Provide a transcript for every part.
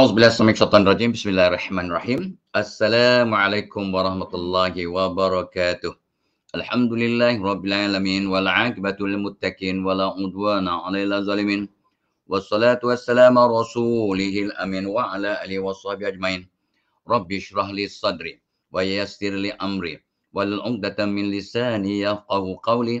أعوذ بالله من الشيطان الرجيم بسم الله الرحمن الرحيم السلام عليكم ورحمة الله وبركاته الحمد لله رب العالمين والعاقبة للمتقين ولا عدوان على الظالمين والصلاة والسلام على رسوله الأمين وعلى آله وصحبه أجمعين رب اشرح لي صدري ويسر لي أمري والعقدة من لساني يفقه قولي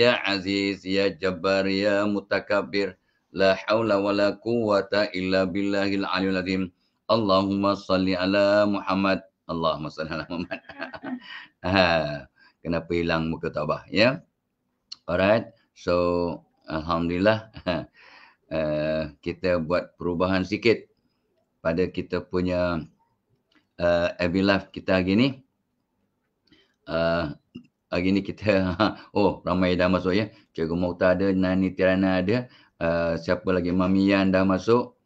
يا عزيز يا جبار يا متكبر La hawla wa la quwata illa billahil aliyul azim. Allahumma salli ala Muhammad. Allahumma salli ala Muhammad. Ha, kenapa hilang muka taubah, ya? Yeah? Alright. So, Alhamdulillah. uh, kita buat perubahan sikit pada kita punya uh, every life kita hari ni. Uh, hari ni kita, oh ramai dah masuk ya. Cikgu Mokta ada, Nani Tirana ada. Eh, siapa lagi Mamian dah masuk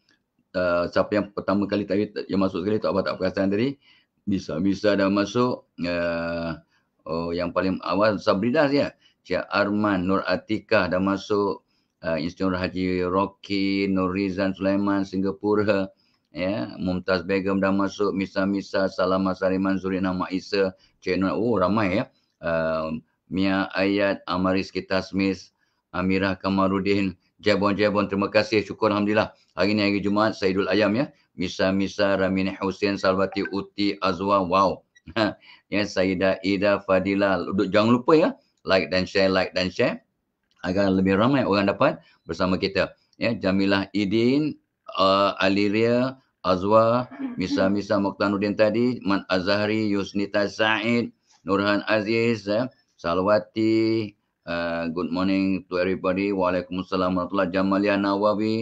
uh, siapa yang pertama kali tadi yang masuk sekali tak apa tak perasan tadi bisa bisa dah masuk uh, oh yang paling awal Sabrina ya Cik Arman Nur Atikah dah masuk uh, Insinyur Haji Rocky Nur Rizan Sulaiman Singapura ya yeah. Mumtaz Begum dah masuk Misa Misa Salam Masari Manzuri nama Isa Cik Nur oh ramai ya uh, Mia Ayat Amaris Kitasmis Amirah Kamarudin Jaibon, Jaibon. Terima kasih. Syukur Alhamdulillah. Hari ini hari Jumaat. Saidul Ayam ya. Misa, Misa, Ramin Hussein, Salwati, Uti, Azwa. Wow. ya, Sayyidah, Ida, Fadila. Jangan lupa ya. Like dan share, like dan share. Agar lebih ramai orang dapat bersama kita. Ya, Jamilah Idin, uh, Aliria, Azwa, Misa, Misa, Muktanuddin tadi. Man Azhari, Yusnita Said, Nurhan Aziz, ya. Salwati, Uh, good morning to everybody. Waalaikumsalam warahmatullahi wabarakatuh. Nawawi.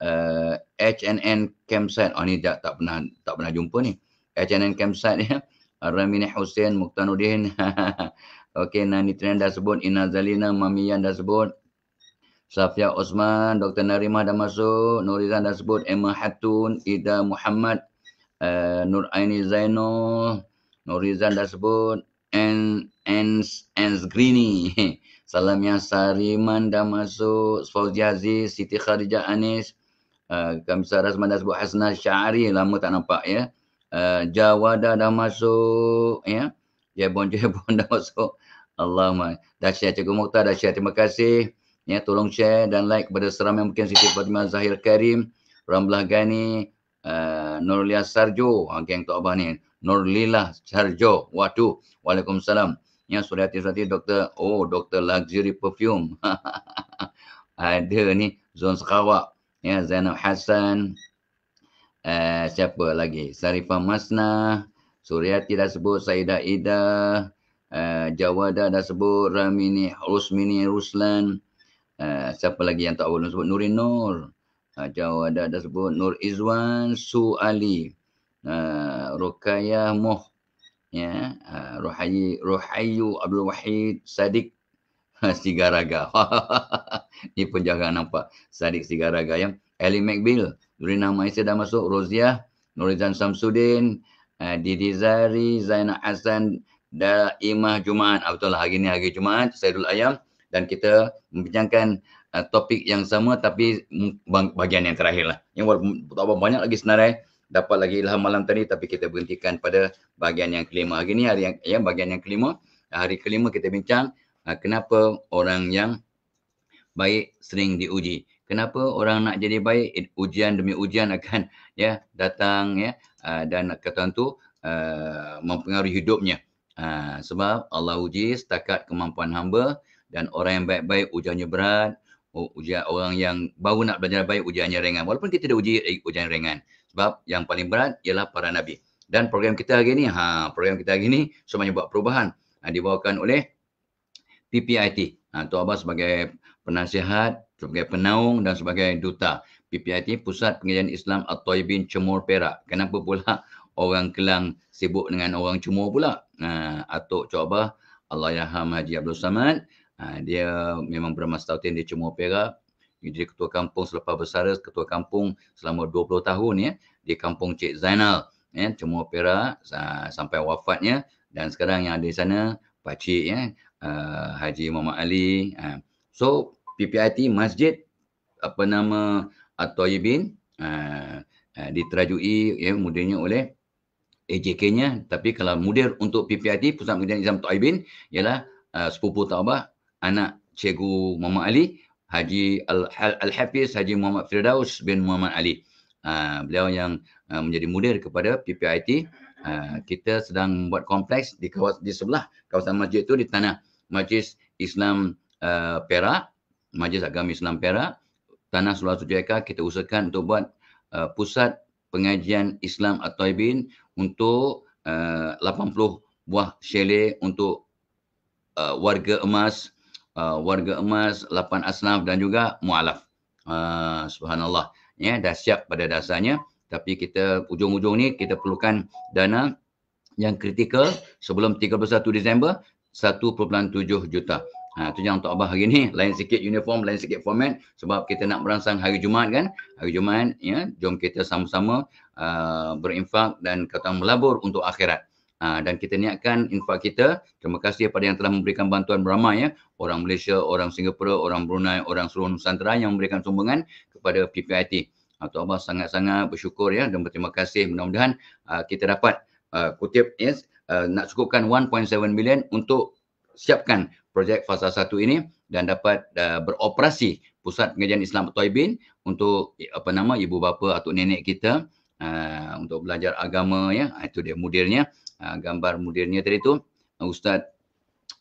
Uh, H&N Campsite. Oh ni tak, tak pernah tak pernah jumpa ni. HNN Campsite ni. Ya. Ramini Hussein Muktanuddin. Okay, Nani Trian dah sebut. Ina Zalina Mamiyan dah sebut. Safia Osman, Dr. Narimah dah masuk. Nurizan dah sebut. Emma Hatun, Ida Muhammad. Uh, Nur Aini Zainul. Nurizan dah sebut. And And, Ens Greeny. Salam Yasari, Manda Masuk, Fauzi Aziz, Siti Khadijah Anis, ah, kami Kamisah Razman buat Hasna Syari, lama tak nampak ya. Uh, Jawada dah masuk, ya. ya Jebon bon dah masuk. Allah ma. Dah share Cikgu Mokhtar, dah share. Terima kasih. Ya, tolong share dan like kepada seram yang mungkin Siti Fatimah Zahir Karim, Ramlah Gani, uh, ah, Nurlia Sarjo, geng Tok Abah ni. Nurlilah Sarjo. Waduh. Waalaikumsalam yang sudah hati-hati doktor. Oh, doktor luxury perfume. Ada ni Zon Sarawak. Ya, Zainab Hassan. Uh, siapa lagi? Sarifah Masnah. Suryati dah sebut. Saidah Ida. Uh, eh, Jawada dah sebut. Ramini. Rusmini Ruslan. Uh, siapa lagi yang tak boleh sebut? Nurin Nur. Uh, Jawada dah sebut. Nur Izwan. Su Ali. Uh, Rukayah Moh ya ah, Ruhayi Ruhayu Abdul Wahid Sadiq Sigaraga. Ini pun jangan nampak Sadiq Sigaraga ya. Ellie McBeal, nama Maisa dah masuk, Roziah, Nurizan Samsudin, ah, Didi Zari, Zainal Hassan, Da Imah Jumaat. Ah, betul lah, hari ni hari Jumaat, Saidul Ayam. Dan kita membincangkan uh, topik yang sama tapi bahagian yang terakhir lah. Yang tak banyak lagi senarai dapat lagi ilham malam tadi tapi kita berhentikan pada bahagian yang kelima. Hari ini hari yang ya bahagian yang kelima. Hari kelima kita bincang uh, kenapa orang yang baik sering diuji. Kenapa orang nak jadi baik ujian demi ujian akan ya datang ya uh, dan kata tu uh, mempengaruhi hidupnya. Uh, sebab Allah uji setakat kemampuan hamba dan orang yang baik-baik ujiannya berat. Ujian orang yang baru nak belajar baik ujiannya ringan. Walaupun kita dah uji eh, ujian ringan sebab yang paling berat ialah para nabi. Dan program kita hari ini, ha, program kita hari ini semuanya buat perubahan ha, dibawakan oleh PPIT. Ha, Tuan Abah sebagai penasihat, sebagai penaung dan sebagai duta. PPIT, Pusat Pengajian Islam At-Toybin Cemur Perak. Kenapa pula orang Kelang sibuk dengan orang Cemur pula? Ha, Atuk Coba, Allah Yaham Haji Abdul Samad, ha, dia memang bermastautin di Cemur Perak jadi ketua kampung selepas besar ketua kampung selama 20 tahun ya di kampung Cik Zainal ya cuma perak sampai wafatnya dan sekarang yang ada di sana Pak Cik ya ah, Haji Muhammad Ali ha. so PPIT masjid apa nama At-Tayyibin ha, ha, diterajui ya mudanya oleh AJK-nya tapi kalau mudir untuk PPIT Pusat Pengajian Islam Taibin ialah uh, sepupu Taubah anak Cikgu Muhammad Ali Haji Al-Hafiz Haji Muhammad Firdaus bin Muhammad Ali. Uh, beliau yang uh, menjadi mudir kepada PPIT. Uh, ah, kita sedang buat kompleks di kawasan di sebelah kawasan masjid itu di tanah Majlis Islam uh, Perak, Majlis Agama Islam Perak, tanah seluas tujuh ekar kita usahakan untuk buat uh, pusat pengajian Islam At-Taibin untuk uh, 80 buah chalet untuk uh, warga emas uh, warga emas, lapan asnaf dan juga mu'alaf. Uh, subhanallah. Ya, dah siap pada dasarnya. Tapi kita ujung-ujung ni kita perlukan dana yang kritikal sebelum 31 Disember 1.7 juta. Ha, tu yang untuk abah hari ni. Lain sikit uniform, lain sikit format. Sebab kita nak merangsang hari Jumaat kan. Hari Jumaat, ya, jom kita sama-sama uh, berinfak dan kata melabur untuk akhirat. Ha, dan kita niatkan infak kita. Terima kasih kepada yang telah memberikan bantuan beramai ya. Orang Malaysia, orang Singapura, orang Brunei, orang seluruh Nusantara yang memberikan sumbangan kepada PPIT. Ha, Tuan Abah sangat-sangat bersyukur ya dan berterima kasih. Mudah-mudahan ha, kita dapat uh, kutip yes, ya, uh, ha, nak cukupkan 1.7 million untuk siapkan projek fasa 1 ini dan dapat uh, beroperasi Pusat Pengajian Islam Toibin untuk apa nama ibu bapa atau nenek kita uh, untuk belajar agama ya itu dia modelnya. Ah, gambar mudirnya tadi tu Ustaz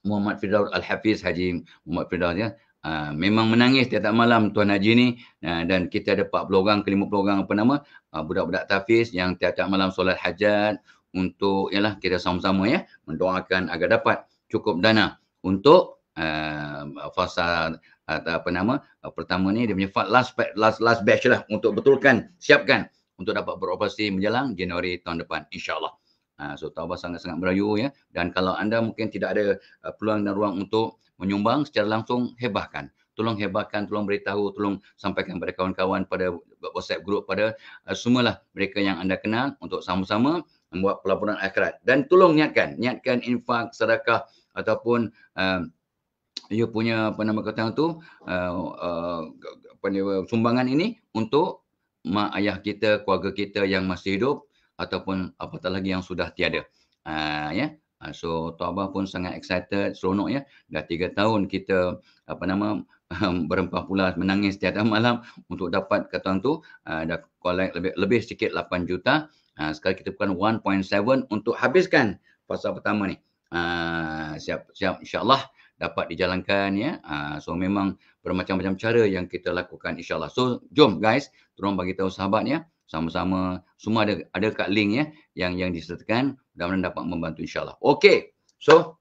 Muhammad Firdaus Al-Hafiz Haji Muhammad Firdaus ya. Ha, memang menangis tiap-tiap malam Tuan Haji ni ha, dan kita ada 40 orang ke 50 orang apa nama ha, budak-budak tafiz yang tiap-tiap malam solat hajat untuk ialah kita sama-sama ya mendoakan agar dapat cukup dana untuk uh, fasa atau apa nama pertama ni dia punya last last last batch lah untuk betulkan siapkan untuk dapat beroperasi menjelang Januari tahun depan insyaallah Ha, so taubah sangat-sangat merayu ya. Dan kalau anda mungkin tidak ada uh, peluang dan ruang untuk menyumbang secara langsung, hebahkan. Tolong hebahkan, tolong beritahu, tolong sampaikan kepada kawan-kawan, pada WhatsApp group, pada uh, semualah mereka yang anda kenal untuk sama-sama membuat pelaburan akhirat. Dan tolong niatkan, niatkan infak, sedekah ataupun uh, um, ia punya apa nama kata itu, uh, uh, sumbangan ini untuk mak ayah kita, keluarga kita yang masih hidup ataupun apa lagi yang sudah tiada. Uh, ya. Yeah. So Tok Abah pun sangat excited, seronok ya. Yeah. Dah tiga tahun kita apa nama berempah pula menangis setiap malam untuk dapat kata tu uh, dah collect lebih lebih sikit 8 juta. Uh, ah, sekarang kita bukan 1.7 untuk habiskan pasal pertama ni. Uh, siap siap insyaallah dapat dijalankan ya. Yeah. Uh, so memang bermacam-macam cara yang kita lakukan insyaallah. So jom guys, tolong bagi tahu sahabat ya. Yeah sama-sama semua ada ada kat link ya yang yang disertakan mudah-mudahan dapat membantu insyaallah. Okey. So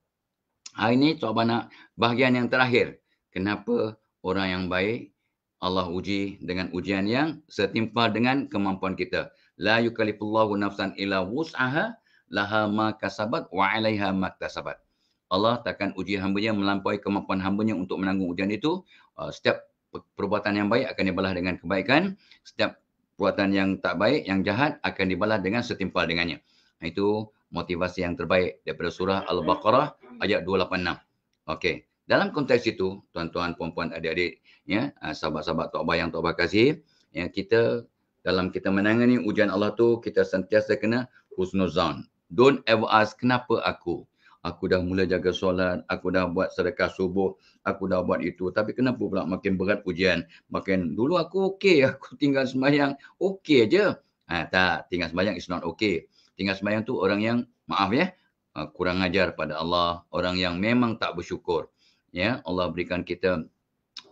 hari ini tu abang nak bahagian yang terakhir. Kenapa orang yang baik Allah uji dengan ujian yang setimpal dengan kemampuan kita. La yukallifullahu nafsan illa wus'aha laha ma kasabat wa 'alaiha ma kasabat. Allah takkan uji hambanya melampaui kemampuan hambanya untuk menanggung ujian itu. Uh, setiap perbuatan yang baik akan dibalas dengan kebaikan. Setiap perbuatan yang tak baik, yang jahat akan dibalas dengan setimpal dengannya. Itu motivasi yang terbaik daripada surah Al-Baqarah ayat 286. Okey. Dalam konteks itu, tuan-tuan, puan-puan, adik-adik, ya, ah, sahabat-sahabat tok bayang tok kasih, ya, kita dalam kita menangani ujian Allah tu kita sentiasa kena husnuzan. Don't ever ask kenapa aku aku dah mula jaga solat, aku dah buat sedekah subuh, aku dah buat itu. Tapi kenapa pula makin berat ujian? Makin dulu aku okey, aku tinggal semayang okey aje. Ha, tak, tinggal semayang is not okey. Tinggal semayang tu orang yang, maaf ya, ha, kurang ajar pada Allah. Orang yang memang tak bersyukur. Ya, Allah berikan kita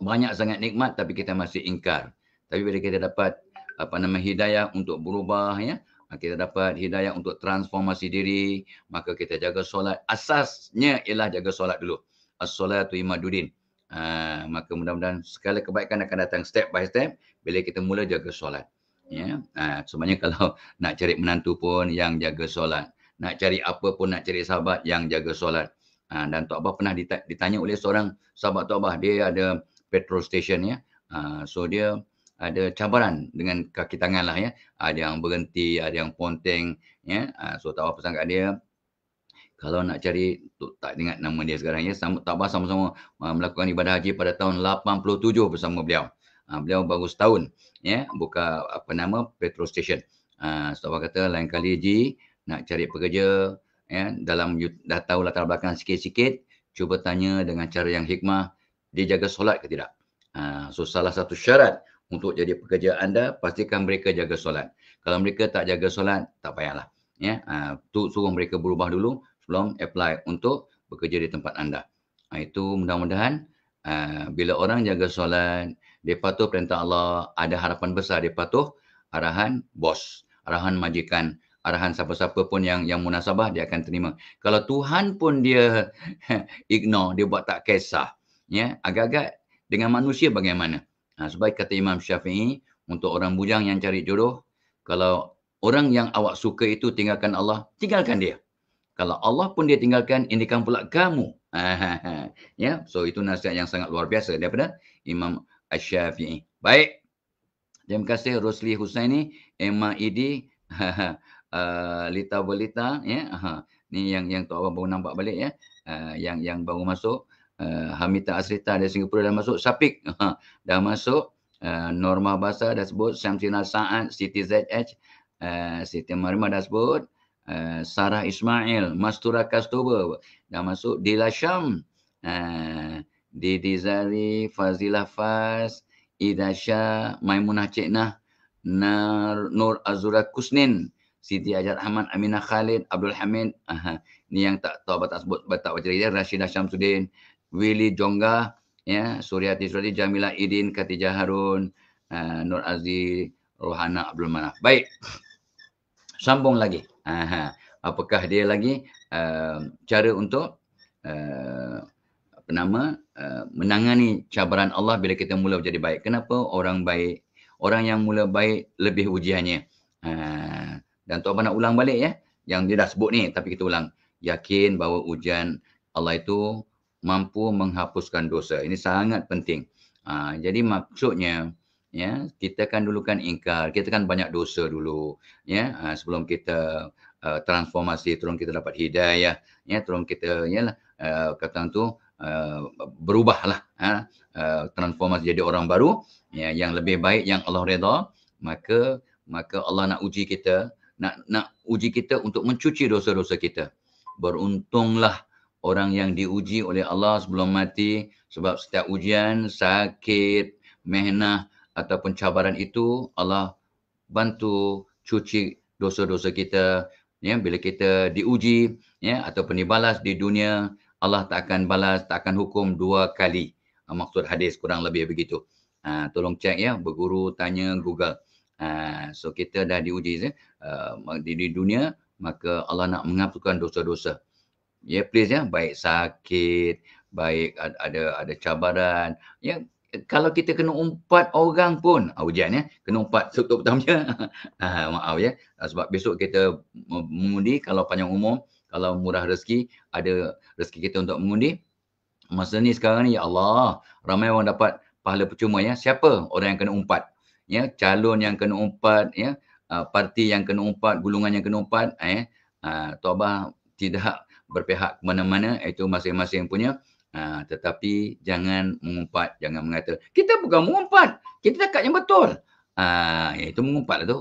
banyak sangat nikmat tapi kita masih ingkar. Tapi bila kita dapat apa nama hidayah untuk berubah ya, kita dapat hidayah untuk transformasi diri, maka kita jaga solat. Asasnya ialah jaga solat dulu. As-salatu imadudin. Uh, maka mudah-mudahan segala kebaikan akan datang step by step bila kita mula jaga solat. Ya, yeah. sebenarnya kalau nak cari menantu pun yang jaga solat. Nak cari apa pun nak cari sahabat yang jaga solat. Uh, dan Tok Abah pernah ditanya oleh seorang sahabat Tok Abah. Dia ada petrol station ya. Yeah. so dia ada cabaran dengan kaki tangan lah ya. Ada yang berhenti, ada yang ponteng ya. Ah, so tak apa sangka dia. Kalau nak cari tak ingat nama dia sekarang ya. Sama, tak apa sama-sama ah, melakukan ibadah haji pada tahun 87 bersama beliau. Ah, beliau baru setahun ya buka apa nama petrol station. Ah uh, kata lain kali ji nak cari pekerja ya dalam dah tahu latar belakang sikit-sikit cuba tanya dengan cara yang hikmah dia jaga solat ke tidak. so salah satu syarat untuk jadi pekerja anda, pastikan mereka jaga solat. Kalau mereka tak jaga solat, tak payahlah. Ya, ha, tu suruh mereka berubah dulu sebelum apply untuk bekerja di tempat anda. Ha, itu mudah-mudahan ha, bila orang jaga solat, dia patuh perintah Allah, ada harapan besar dia patuh arahan bos, arahan majikan, arahan siapa-siapa pun yang yang munasabah dia akan terima. Kalau Tuhan pun dia ignore, dia buat tak kisah. Ya, agak-agak dengan manusia bagaimana? Ha, sebaik kata Imam Syafi'i, untuk orang bujang yang cari jodoh, kalau orang yang awak suka itu tinggalkan Allah, tinggalkan dia. Kalau Allah pun dia tinggalkan, indikan pula kamu. Ha, ha, ha. ya, so itu nasihat yang sangat luar biasa daripada Imam Syafi'i. Baik. Terima kasih Rosli Husaini, Emma Idi, uh, Lita Belita. Ya. Ini yang yang tu awak baru nampak balik ya. Uh, yang yang baru masuk uh, eh, Hamita Asrita dari Singapura dah masuk Sapik uh, dah masuk uh, Norma Basa dah sebut Syamsina Saad Siti ZH uh, eh, Siti Marima dah sebut uh, Sarah Ismail Mastura Kastoba dah masuk Dila Syam uh, Didi Zari Fazilah Faz Ida Shah Maimunah Ciknah Nar, Nur Azura Kusnin Siti Ajar Ahmad Aminah Khalid Abdul Hamid uh, ni yang tak tahu apa tak sebut tak baca lagi Rashidah Syamsuddin Willy Jongga, ya, Suryati Suryati, Jamila Idin, Katijah Harun, uh, Nur Aziz, Rohana Abdul Manaf. Baik. Sambung lagi. Aha. Apakah dia lagi uh, cara untuk uh, apa nama uh, menangani cabaran Allah bila kita mula menjadi baik. Kenapa orang baik Orang yang mula baik lebih ujiannya. Ha, dan Tuan nak ulang balik ya. Yang dia dah sebut ni tapi kita ulang. Yakin bahawa ujian Allah itu mampu menghapuskan dosa. Ini sangat penting. Ha, jadi maksudnya, ya kita kan dulu kan ingkar, kita kan banyak dosa dulu, ya ha, sebelum kita uh, transformasi, terus kita dapat hidayah, ya turun kita, ya lah uh, kata tu uh, lah ha, uh, transformasi jadi orang baru, ya yang lebih baik, yang Allah reda maka maka Allah nak uji kita, nak nak uji kita untuk mencuci dosa-dosa kita. Beruntunglah orang yang diuji oleh Allah sebelum mati sebab setiap ujian, sakit, mehnah ataupun cabaran itu Allah bantu cuci dosa-dosa kita ya bila kita diuji ya ataupun dibalas di dunia Allah tak akan balas tak akan hukum dua kali ha, maksud hadis kurang lebih begitu ha, tolong cek ya berguru tanya Google ha, so kita dah diuji ya. Uh, di, di dunia maka Allah nak menghapuskan dosa-dosa Ya yeah, please ya, baik sakit, baik ada ada cabaran. Ya yeah, kalau kita kena umpat, orang pun hujan ah, ya, kena empat sebab pertamanya. ah, maaf ya, ah, sebab besok kita mengundi kalau panjang umum, kalau murah rezeki, ada rezeki kita untuk mengundi. Masa ni sekarang ni ya Allah, ramai orang dapat pahala percuma ya. Siapa orang yang kena umpat? Ya, calon yang kena umpat, ya, ah, parti yang kena umpat, gulungan yang kena umpat, eh. Ah, tu abah tidak berpihak ke mana-mana itu masing-masing punya ha, tetapi jangan mengumpat jangan mengata kita bukan mengumpat kita cakap yang betul ha, itu mengumpat lah tu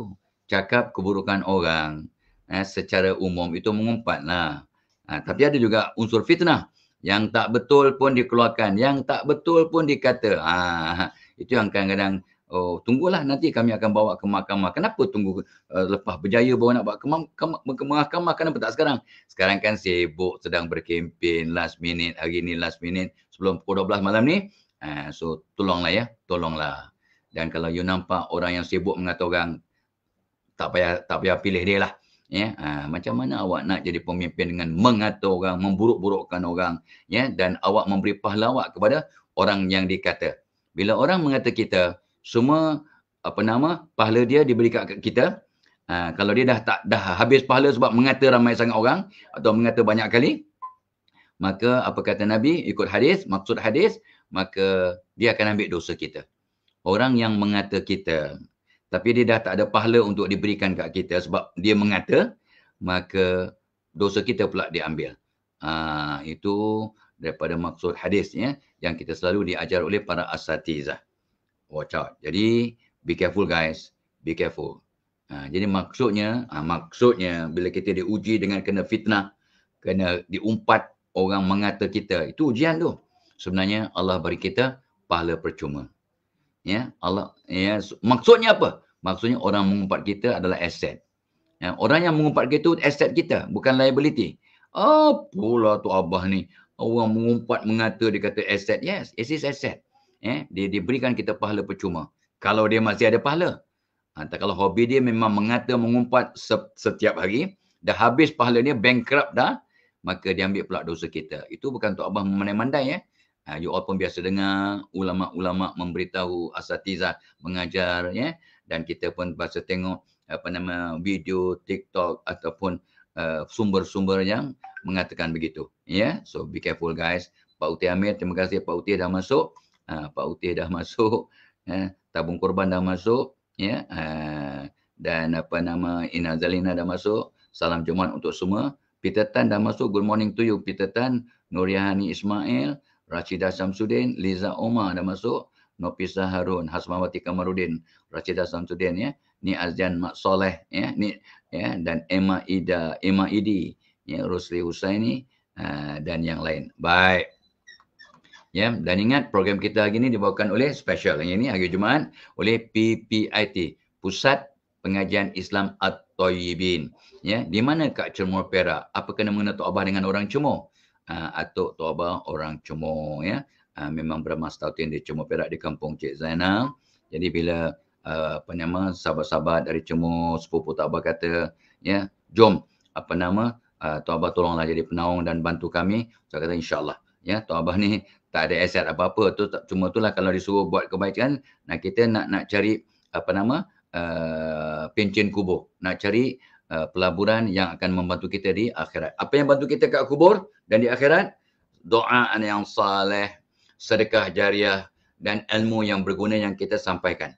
cakap keburukan orang eh, secara umum itu mengumpat lah ha, tapi ada juga unsur fitnah yang tak betul pun dikeluarkan yang tak betul pun dikata ha, itu yang kadang-kadang Oh, tunggulah nanti kami akan bawa ke mahkamah. Kenapa tunggu uh, lepas berjaya bawa nak bawa ke mahkamah, ke mahkamah? Kenapa tak sekarang? Sekarang kan sibuk sedang berkempen last minute. Hari ni last minute sebelum pukul 12 malam ni. Uh, so, tolonglah ya. Tolonglah. Dan kalau you nampak orang yang sibuk mengatakan orang, tak payah, tak payah pilih dia lah. Ya, uh, macam mana awak nak jadi pemimpin dengan mengata orang, memburuk-burukkan orang. ya Dan awak memberi pahlawak kepada orang yang dikata. Bila orang mengata kita, semua apa nama pahala dia diberi kat kita uh, kalau dia dah tak dah habis pahala sebab mengata ramai sangat orang atau mengata banyak kali maka apa kata nabi ikut hadis maksud hadis maka dia akan ambil dosa kita orang yang mengata kita tapi dia dah tak ada pahala untuk diberikan kat kita sebab dia mengata maka dosa kita pula diambil uh, ha, itu daripada maksud hadis ya yang kita selalu diajar oleh para asatizah watch out. Jadi be careful guys, be careful. Ha, jadi maksudnya, ha, maksudnya bila kita diuji dengan kena fitnah, kena diumpat orang mengata kita, itu ujian tu. Sebenarnya Allah beri kita pahala percuma. Ya, Allah ya maksudnya apa? Maksudnya orang mengumpat kita adalah aset. Ya, orang yang mengumpat kita itu aset kita, bukan liability. Apalah tu abah ni? Orang mengumpat mengata dia kata aset. Yes, it is asset eh, dia diberikan kita pahala percuma. Kalau dia masih ada pahala. Ha, kalau hobi dia memang mengata mengumpat setiap hari, dah habis pahala dia, bankrupt dah, maka dia ambil pula dosa kita. Itu bukan untuk Abah memandai-mandai. Eh. Ha, you all pun biasa dengar ulama-ulama memberitahu asatiza mengajar. Eh. Dan kita pun biasa tengok apa nama video, TikTok ataupun uh, sumber-sumber yang mengatakan begitu. Yeah? So be careful guys. Pak Uti Amir, terima kasih Pak Uti dah masuk ha, Pak Utih dah masuk ya, tabung korban dah masuk ya ha, dan apa nama Ina Zalina dah masuk salam Jumaat untuk semua Peter Tan dah masuk good morning to you Peter Tan Nuriani Ismail Rachida Samsudin Liza Omar dah masuk Nopisa Harun Hasmawati Kamarudin Rachida Samsudin ya ni Azjan Mak Soleh ya ni ya dan Emma Ida Emma Idi ya Rosli Husaini uh, dan yang lain baik Ya, dan ingat program kita hari ini dibawakan oleh special yang ini hari Jumaat oleh PPIT, Pusat Pengajian Islam At-Tayyibin. Ya, di mana Kak Cermur Perak? Apa kena mengena Tok Abah dengan orang Cermur? Uh, ah, Atuk Tok Abah orang Cermur ya. Uh, memang bermas tautin di Cermur Perak di kampung Cik Zainal. Jadi bila uh, apa nama sahabat-sahabat dari Cermur, sepupu Tok Abah kata, ya, jom apa nama uh, Tok Abah tolonglah jadi penaung dan bantu kami. Saya kata insyaallah. ya Tok Abah ni tak ada aset apa-apa tu tak, cuma itulah kalau disuruh buat kebaikan Nah kita nak nak cari apa nama uh, pencen kubur nak cari uh, pelaburan yang akan membantu kita di akhirat apa yang bantu kita kat kubur dan di akhirat doa yang saleh sedekah jariah dan ilmu yang berguna yang kita sampaikan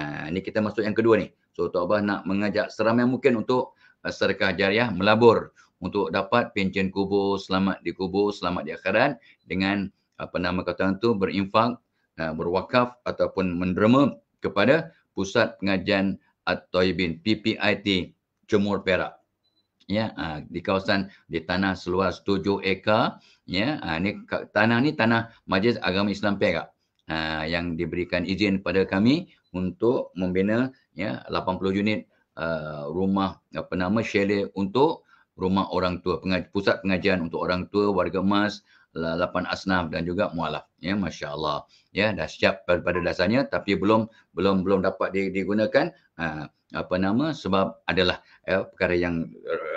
uh, eh, ini kita masuk yang kedua ni so Tok Abah nak mengajak seramai mungkin untuk uh, sedekah jariah melabur untuk dapat pencen kubur selamat di kubur selamat di akhirat dengan apa nama kata orang tu berinfak eh, berwakaf ataupun menderma kepada pusat pengajian at toyibin PPIT Cemur Perak ya ha, di kawasan di tanah seluas 7 ekar ya ha, ni tanah ni tanah Majlis Agama Islam Perak ha, yang diberikan izin kepada kami untuk membina ya 80 unit eh, rumah apa nama chalet untuk rumah orang tua pusat pengajian untuk orang tua warga emas lapan asnaf dan juga mualaf ya masya ya dah siap pada dasarnya tapi belum belum belum dapat digunakan ha, apa nama sebab adalah ya, perkara yang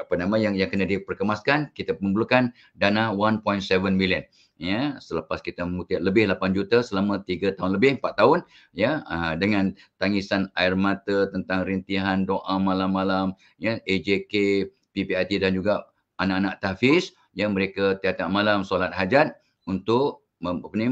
apa nama yang yang kena diperkemaskan kita memerlukan dana 1.7 million ya selepas kita mengutip lebih 8 juta selama 3 tahun lebih 4 tahun ya ha, dengan tangisan air mata tentang rintihan doa malam-malam ya AJK PPIT dan juga anak-anak tahfiz yang mereka tiada malam solat hajat untuk mem, apa ni,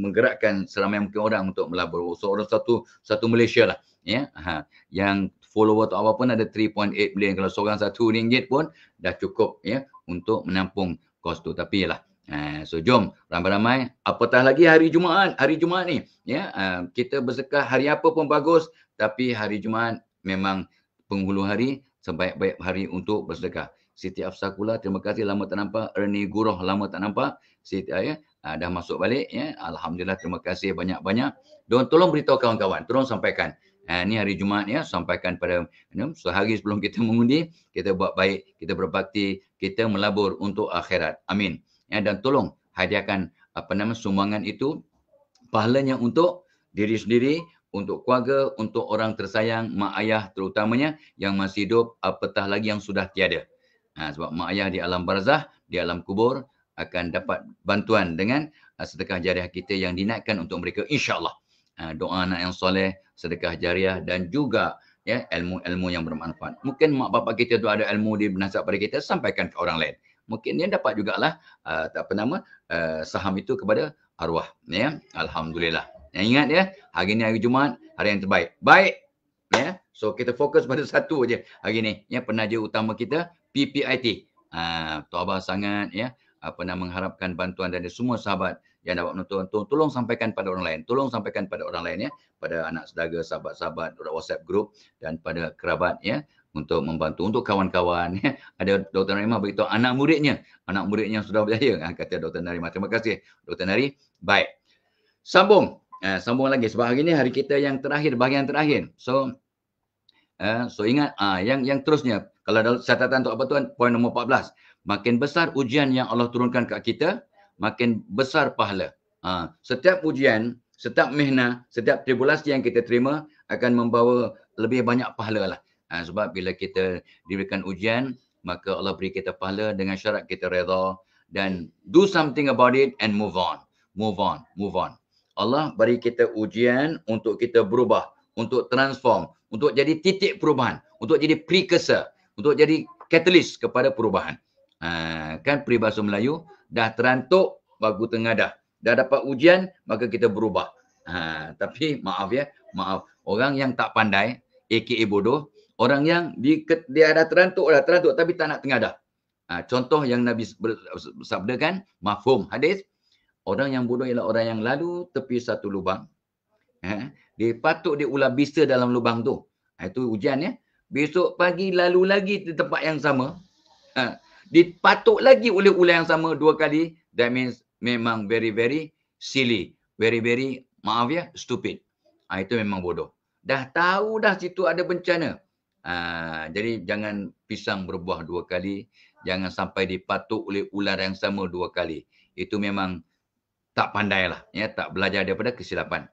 menggerakkan seramai mungkin orang untuk melabur. Oh, seorang so, satu satu Malaysia lah. Ya? Ha. Yang follower atau apa pun ada 3.8 million. Kalau seorang satu ringgit pun dah cukup ya untuk menampung kos tu. Tapi lah. Uh, so jom ramai-ramai apatah lagi hari Jumaat hari Jumaat ni ya yeah, ha, uh, kita bersekah hari apa pun bagus tapi hari Jumaat memang penghulu hari sebaik-baik hari untuk bersedekah Siti Afsakula, terima kasih lama tak nampak. Ernie Guruh, lama tak nampak. Siti Ayah, uh, ya. ah, dah masuk balik. Ya. Alhamdulillah, terima kasih banyak-banyak. Don, tolong beritahu kawan-kawan, tolong sampaikan. Uh, ah, ini hari Jumaat ya, sampaikan pada you know, sehari sebelum kita mengundi, kita buat baik, kita berbakti, kita melabur untuk akhirat. Amin. Ya, dan tolong hadiahkan apa nama sumbangan itu pahalanya untuk diri sendiri, untuk keluarga, untuk orang tersayang, mak ayah terutamanya yang masih hidup, apatah lagi yang sudah tiada. Ha, sebab mak ayah di alam barzah, di alam kubur akan dapat bantuan dengan uh, sedekah jariah kita yang dinaikkan untuk mereka insyaAllah. Ha, doa anak yang soleh, sedekah jariah dan juga ya ilmu-ilmu yang bermanfaat. Mungkin mak bapak kita tu ada ilmu di nasihat pada kita, sampaikan ke orang lain. Mungkin dia dapat jugalah uh, tak apa nama uh, saham itu kepada arwah. Ya, Alhamdulillah. Yang ingat ya, hari ini hari Jumaat, hari yang terbaik. Baik. Ya, so kita fokus pada satu aja hari ini Ya, penaja utama kita PPIT. Uh, ah, tu Abah sangat ya. Apa nak mengharapkan bantuan dari semua sahabat yang dapat menonton. Tolong, tolong sampaikan pada orang lain. Tolong sampaikan pada orang lain ya. Pada anak sedaga, sahabat-sahabat, WhatsApp group dan pada kerabat ya untuk membantu untuk kawan-kawan ya. ada Dr. Narima beritahu anak muridnya anak muridnya yang sudah berjaya ha, kata Dr. Narima terima kasih Dr. Nari baik sambung eh, sambung lagi sebab hari ini hari kita yang terakhir bahagian terakhir so eh, so ingat ah yang yang terusnya kalau dalam catatan untuk apa tuan? Poin nombor 14. Makin besar ujian yang Allah turunkan ke kita, makin besar pahala. Ha. Setiap ujian, setiap mihna, setiap tribulasi yang kita terima akan membawa lebih banyak pahala lah. Ha. Sebab bila kita diberikan ujian, maka Allah beri kita pahala dengan syarat kita redha dan do something about it and move on. Move on, move on. Allah beri kita ujian untuk kita berubah, untuk transform, untuk jadi titik perubahan, untuk jadi precursor untuk jadi katalis kepada perubahan. Ha, kan peribahasa Melayu, dah terantuk, bagu tengah dah. Dah dapat ujian, maka kita berubah. Ha, tapi maaf ya, maaf. Orang yang tak pandai, aka bodoh, orang yang di, dia ada terantuk, dah terantuk tapi tak nak tengah dah. Ha, contoh yang Nabi bersabda kan, mafhum hadis. Orang yang bodoh ialah orang yang lalu tepi satu lubang. Ha, dia patut dia ular bisa dalam lubang tu. Ha, itu ujian ya. Besok pagi lalu lagi di tempat yang sama. Ha, dipatuk lagi oleh ular yang sama dua kali. That means memang very very silly. Very very maaf ya stupid. Ha, itu memang bodoh. Dah tahu dah situ ada bencana. Ha, jadi jangan pisang berbuah dua kali. Jangan sampai dipatuk oleh ular yang sama dua kali. Itu memang tak pandai lah. Ya, tak belajar daripada kesilapan.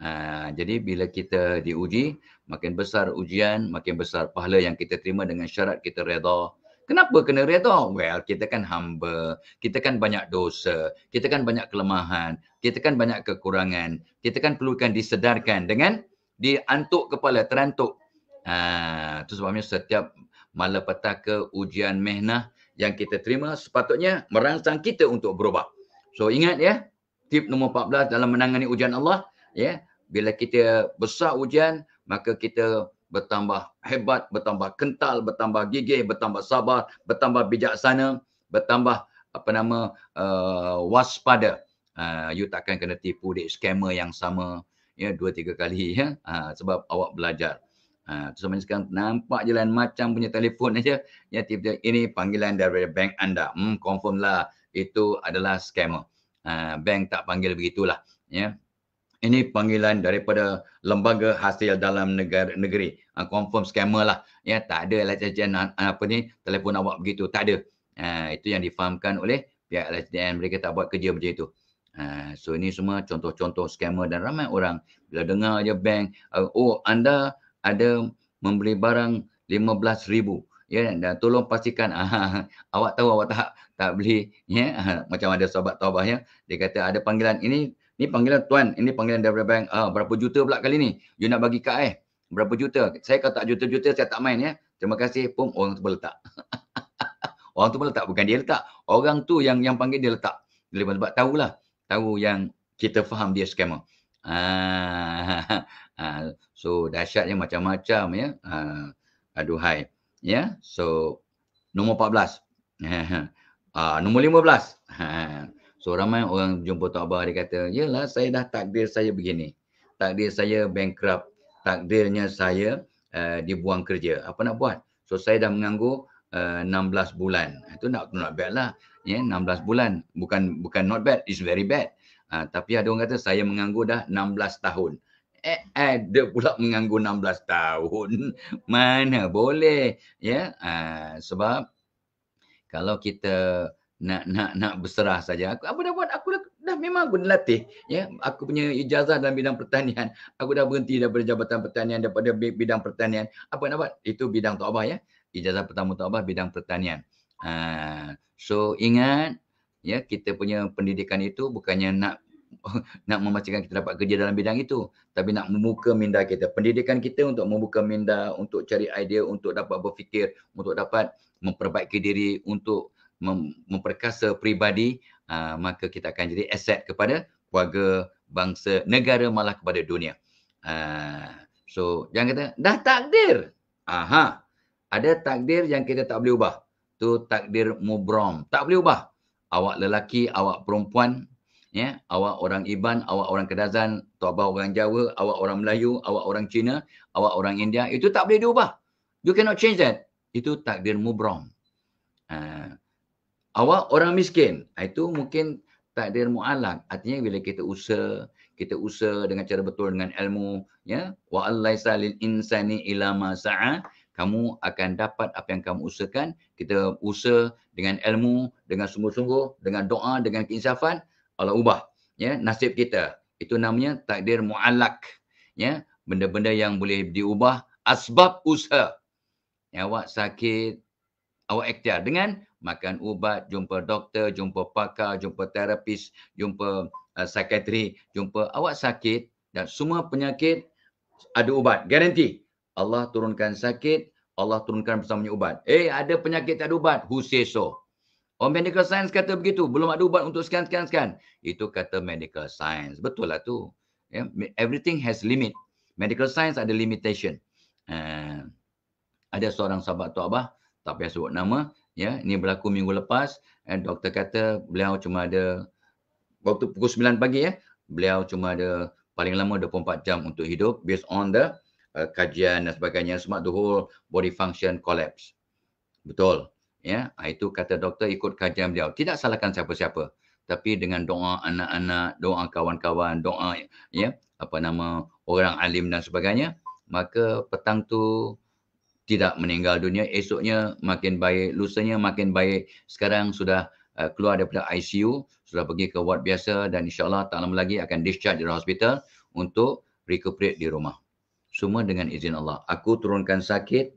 Ha, jadi bila kita diuji, makin besar ujian, makin besar pahala yang kita terima dengan syarat kita redha. Kenapa kena redha? Well, kita kan hamba, kita kan banyak dosa, kita kan banyak kelemahan, kita kan banyak kekurangan, kita kan perlukan disedarkan dengan diantuk kepala, terantuk. Ha, itu sebabnya setiap malapetaka ujian mehnah yang kita terima sepatutnya merangsang kita untuk berubah. So ingat ya, tip nombor 14 dalam menangani ujian Allah, ya, bila kita besar ujian, maka kita bertambah hebat, bertambah kental, bertambah gigih, bertambah sabar, bertambah bijaksana, bertambah apa nama uh, waspada. Uh, you takkan kena tipu dek scammer yang sama ya dua tiga kali ya uh, sebab awak belajar. Uh, so sekarang nampak jalan macam punya telefon aja ya tiba-tiba ini panggilan dari bank anda. Hmm confirmlah itu adalah scammer. Uh, bank tak panggil begitulah ya. Yeah. Ini panggilan daripada lembaga hasil dalam negara, negeri. Uh, confirm scammer lah. Ya, tak ada LHSDN apa ni, telefon awak begitu. Tak ada. Uh, itu yang difahamkan oleh pihak LHSDN. Mereka tak buat kerja macam itu. Uh, so, ini semua contoh-contoh scammer dan ramai orang. Bila dengar je bank, oh anda ada membeli barang RM15,000. Ya, dan tolong pastikan uh, awak tahu awak tak tak beli. Ya, uh, macam ada sahabat taubahnya. Dia kata ada panggilan ini Ni panggilan tuan, ini panggilan daripada bank. Ah, berapa juta pula kali ni? You nak bagi kat eh? Berapa juta? Saya kata juta-juta saya tak main ya. Terima kasih Pum. orang tu letak. orang tu letak bukan dia letak. Orang tu yang yang panggil dia letak. Dia lebih sebab tahulah. Tahu yang kita faham dia scammer. Ah, ah, so dahsyatnya macam-macam ya. Ah, aduhai. Ya. Yeah? So nombor 14. ah, nombor 15. Ah, So ramai orang jumpa Tok Abah dia kata, "Yalah saya dah takdir saya begini. Takdir saya bankrupt, takdirnya saya uh, dibuang kerja. Apa nak buat? So saya dah menganggur uh, eh, 16 bulan. Ah, itu nak not, not bad lah. Ya, yeah, 16 bulan bukan bukan not bad, is very bad. Uh, tapi ada orang kata saya menganggur dah 16 tahun. Eh, eh dia pula menganggur 16 tahun. Mana boleh, ya? Yeah? Uh, sebab kalau kita nak nak nak berserah saja. Aku apa dah buat? Aku dah, dah memang aku latih ya. Aku punya ijazah dalam bidang pertanian. Aku dah berhenti daripada jabatan pertanian daripada bidang pertanian. Apa nak buat? Itu bidang taubah ya. Ijazah pertama taubah bidang pertanian. Ha, so ingat ya kita punya pendidikan itu bukannya nak nak memastikan kita dapat kerja dalam bidang itu tapi nak membuka minda kita pendidikan kita untuk membuka minda untuk cari idea untuk dapat berfikir untuk dapat memperbaiki diri untuk mem- memperkasa peribadi uh, maka kita akan jadi aset kepada keluarga bangsa negara malah kepada dunia uh, so jangan kata dah takdir aha ada takdir yang kita tak boleh ubah tu takdir mubrom tak boleh ubah awak lelaki awak perempuan ya awak orang iban awak orang kedazan tu abah orang jawa awak orang melayu awak orang cina awak orang india itu tak boleh diubah you cannot change that itu takdir mubrom uh, Awak orang miskin. Ah, itu mungkin takdir mu'alak. Artinya bila kita usaha, kita usaha dengan cara betul dengan ilmu. Ya? Wa allai salil insani ila masa'a. Kamu akan dapat apa yang kamu usahakan. Kita usaha dengan ilmu, dengan sungguh-sungguh, dengan doa, dengan keinsafan. Allah ubah ya? nasib kita. Itu namanya takdir mu'alak. Ya? Benda-benda yang boleh diubah. Asbab usaha. Ya, awak sakit, awak ikhtiar. Dengan makan ubat, jumpa doktor, jumpa pakar, jumpa terapis, jumpa uh, psikiatri, jumpa awak sakit dan semua penyakit ada ubat. Garanti. Allah turunkan sakit, Allah turunkan bersamanya ubat. Eh, ada penyakit tak ada ubat. Who say so? Oh, medical science kata begitu. Belum ada ubat untuk scan scan scan. Itu kata medical science. Betul lah tu. Yeah. Ya, everything has limit. Medical science ada limitation. Uh, ada seorang sahabat tu abah tak payah sebut nama ya ini berlaku minggu lepas Eh doktor kata beliau cuma ada waktu pukul 9 pagi ya beliau cuma ada paling lama 24 jam untuk hidup based on the uh, kajian dan sebagainya smart the whole body function collapse betul ya ah, itu kata doktor ikut kajian beliau tidak salahkan siapa-siapa tapi dengan doa anak-anak doa kawan-kawan doa ya apa nama orang alim dan sebagainya maka petang tu tidak meninggal dunia. Esoknya makin baik, lusanya makin baik. Sekarang sudah uh, keluar daripada ICU, sudah pergi ke ward biasa dan insyaAllah tak lama lagi akan discharge dari hospital untuk recuperate di rumah. Semua dengan izin Allah. Aku turunkan sakit,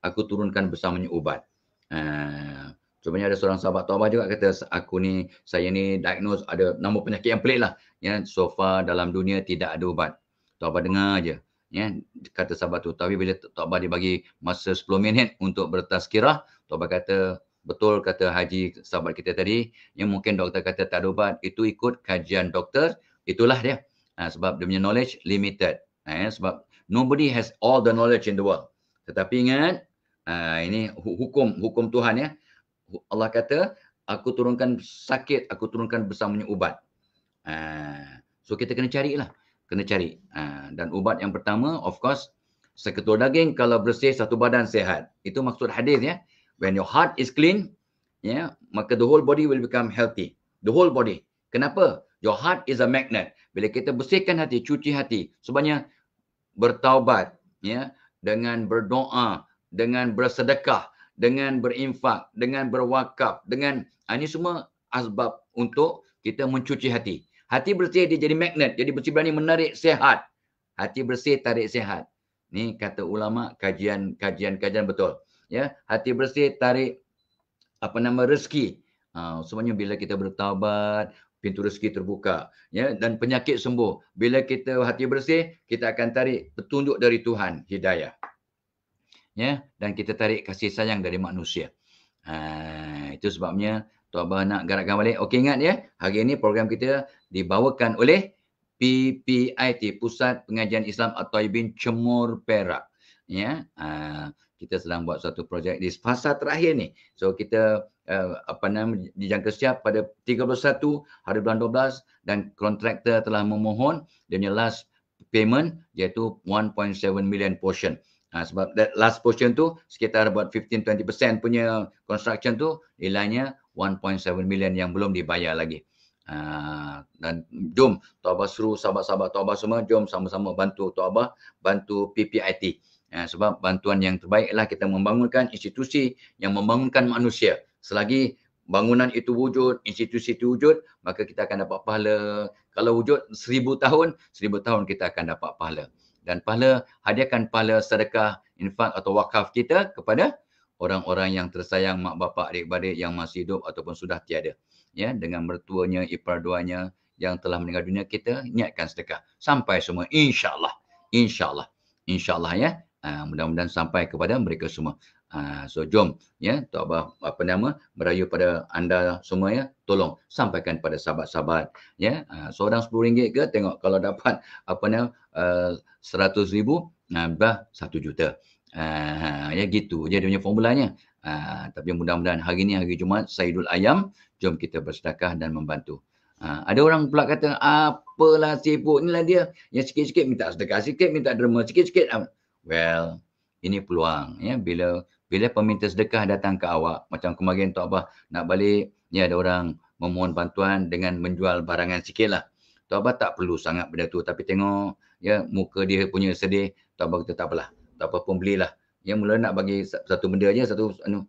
aku turunkan bersamanya ubat. Uh, sebenarnya ada seorang sahabat Tuan juga kata, aku ni, saya ni diagnose ada nama penyakit yang pelik lah. Ya, so far dalam dunia tidak ada ubat. Tuan dengar aja ya kata sahabat tu tapi bila tokbah dibagi masa 10 minit untuk bertazkirah tokbah kata betul kata haji sahabat kita tadi yang mungkin doktor kata tak ada ubat itu ikut kajian doktor itulah dia ha, sebab dia punya knowledge limited ha, ya, sebab nobody has all the knowledge in the world tetapi ingat ha, ini hukum hukum Tuhan ya Allah kata aku turunkan sakit aku turunkan bersamanya ubat ha, so kita kena carilah kena cari. Ha, dan ubat yang pertama, of course, seketua daging kalau bersih satu badan sehat. Itu maksud hadis ya. When your heart is clean, ya, yeah, maka the whole body will become healthy. The whole body. Kenapa? Your heart is a magnet. Bila kita bersihkan hati, cuci hati. Sebabnya bertaubat, ya, yeah, dengan berdoa, dengan bersedekah, dengan berinfak, dengan berwakaf, dengan ha, ini semua asbab untuk kita mencuci hati. Hati bersih dia jadi magnet. Jadi bersih berani menarik sehat. Hati bersih tarik sehat. Ni kata ulama kajian kajian kajian betul. Ya, hati bersih tarik apa nama rezeki. Ha, semuanya bila kita bertaubat, pintu rezeki terbuka ya dan penyakit sembuh. Bila kita hati bersih, kita akan tarik petunjuk dari Tuhan, hidayah. Ya, dan kita tarik kasih sayang dari manusia. Ha, itu sebabnya Tuan Abah nak garapkan balik. Okey ingat ya, hari ini program kita dibawakan oleh PPIT Pusat Pengajian Islam atau Ibin Cemur Perak. Ya, aa, ha, kita sedang buat satu projek di fasa terakhir ni. So kita uh, apa nama dijangka siap pada 31 hari bulan 12 dan kontraktor telah memohon dan punya last payment iaitu 1.7 million portion. Ha, sebab that last portion tu sekitar buat 15-20% punya construction tu nilainya 1.7 million yang belum dibayar lagi. Ha, dan jom Tuan Abah suruh sahabat-sahabat Tuan Abah semua jom sama-sama bantu Tuan Abah bantu PPIT ha, ah, sebab bantuan yang terbaik ialah kita membangunkan institusi yang membangunkan manusia selagi bangunan itu wujud institusi itu wujud maka kita akan dapat pahala kalau wujud seribu tahun seribu tahun kita akan dapat pahala dan pahala hadiahkan pahala sedekah infak atau wakaf kita kepada orang-orang yang tersayang mak bapak adik-beradik yang masih hidup ataupun sudah tiada ya dengan mertuanya ipar duanya yang telah meninggal dunia kita niatkan sedekah sampai semua insyaallah insyaallah insyaallah ya ah, mudah-mudahan sampai kepada mereka semua ah, so jom ya tu apa apa nama merayu pada anda semua ya tolong sampaikan pada sahabat-sahabat ya ah, seorang RM10 ke tengok kalau dapat apa nama 100,000 nambah 1 juta Uh, ya gitu je dia punya formulanya Ha, tapi mudah-mudahan hari ini hari Jumaat Saidul Ayam jom kita bersedekah dan membantu. Ha, ada orang pula kata apalah sibuk lah dia yang sikit-sikit minta sedekah sikit minta derma sikit-sikit. Well, ini peluang ya bila bila peminta sedekah datang ke awak macam kemarin tu apa nak balik ni ada orang memohon bantuan dengan menjual barangan sikit lah. Tu apa tak perlu sangat benda tu tapi tengok ya muka dia punya sedih tu apa kita tak apalah. Tak apa pun belilah yang mula nak bagi satu benda je satu anu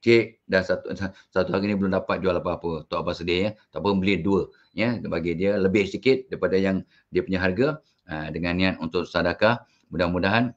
cek dah satu satu hari ni belum dapat jual apa-apa tak apa sedih ya tak apa beli dua ya bagi dia lebih sikit daripada yang dia punya harga ha, dengan niat untuk sedekah mudah-mudahan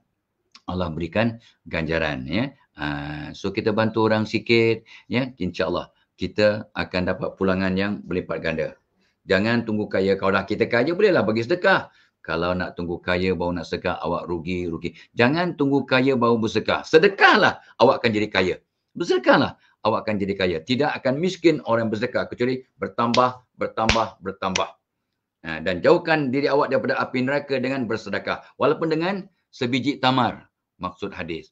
Allah berikan ganjaran ya ha, so kita bantu orang sikit ya insyaallah kita akan dapat pulangan yang berlipat ganda jangan tunggu kaya kau dah kita kaya bolehlah bagi sedekah kalau nak tunggu kaya baru nak sedekah, awak rugi, rugi. Jangan tunggu kaya baru bersedekah. Sedekahlah, awak akan jadi kaya. Bersedekahlah, awak akan jadi kaya. Tidak akan miskin orang bersedekah. Kecuali bertambah, bertambah, bertambah. Ha, dan jauhkan diri awak daripada api neraka dengan bersedekah. Walaupun dengan sebiji tamar. Maksud hadis.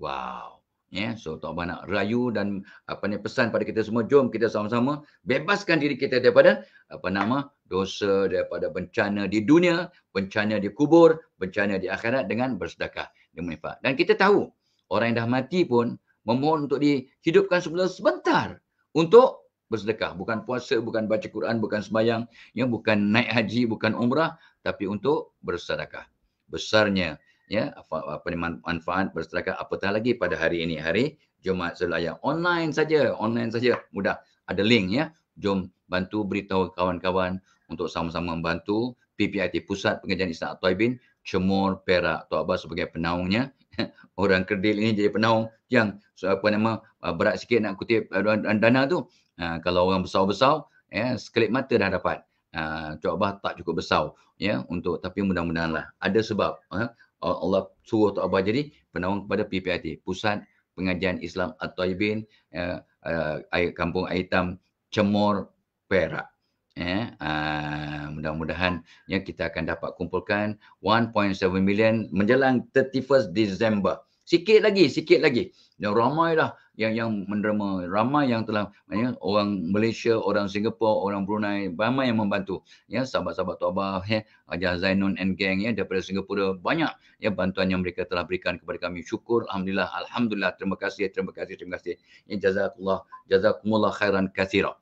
Wow ya yeah, so tak nak rayu dan apa ni pesan pada kita semua jom kita sama-sama bebaskan diri kita daripada apa nama dosa daripada bencana di dunia bencana di kubur bencana di akhirat dengan bersedekah demi dan kita tahu orang yang dah mati pun memohon untuk dihidupkan semula sebentar untuk bersedekah bukan puasa bukan baca Quran bukan sembahyang yang bukan naik haji bukan umrah tapi untuk bersedekah besarnya ya apa apa ni manfaat berserakah apatah lagi pada hari ini hari Jumaat Zulayah online saja online saja mudah ada link ya jom bantu beritahu kawan-kawan untuk sama-sama membantu PPIT Pusat Pengajian Islam Taibin Cemur Perak Tok Abah sebagai penaungnya orang kerdil ini jadi penaung yang so, apa nama uh, berat sikit nak kutip uh, dana tu uh, kalau orang besar-besar ya sekelip mata dah dapat Uh, Cuba tak cukup besar ya untuk tapi mudah-mudahanlah ada sebab uh, Allah suruh Tok Abah jadi penawang kepada PPAT Pusat Pengajian Islam At-Taibin, uh, uh, Kampung Aitam, Cemor, Perak. Yeah, uh, mudah-mudahan ya, kita akan dapat kumpulkan 1.7 million menjelang 31 Disember. Sikit lagi, sikit lagi. Dan ya, ramai dah yang yang menderma ramai yang telah ya, orang Malaysia, orang Singapura, orang Brunei ramai yang membantu ya sahabat-sahabat Tua Abah ya Ajah Zainun and gang ya daripada Singapura banyak ya bantuan yang mereka telah berikan kepada kami syukur alhamdulillah alhamdulillah terima kasih terima kasih terima kasih ya jazakallah jazakumullah khairan katsira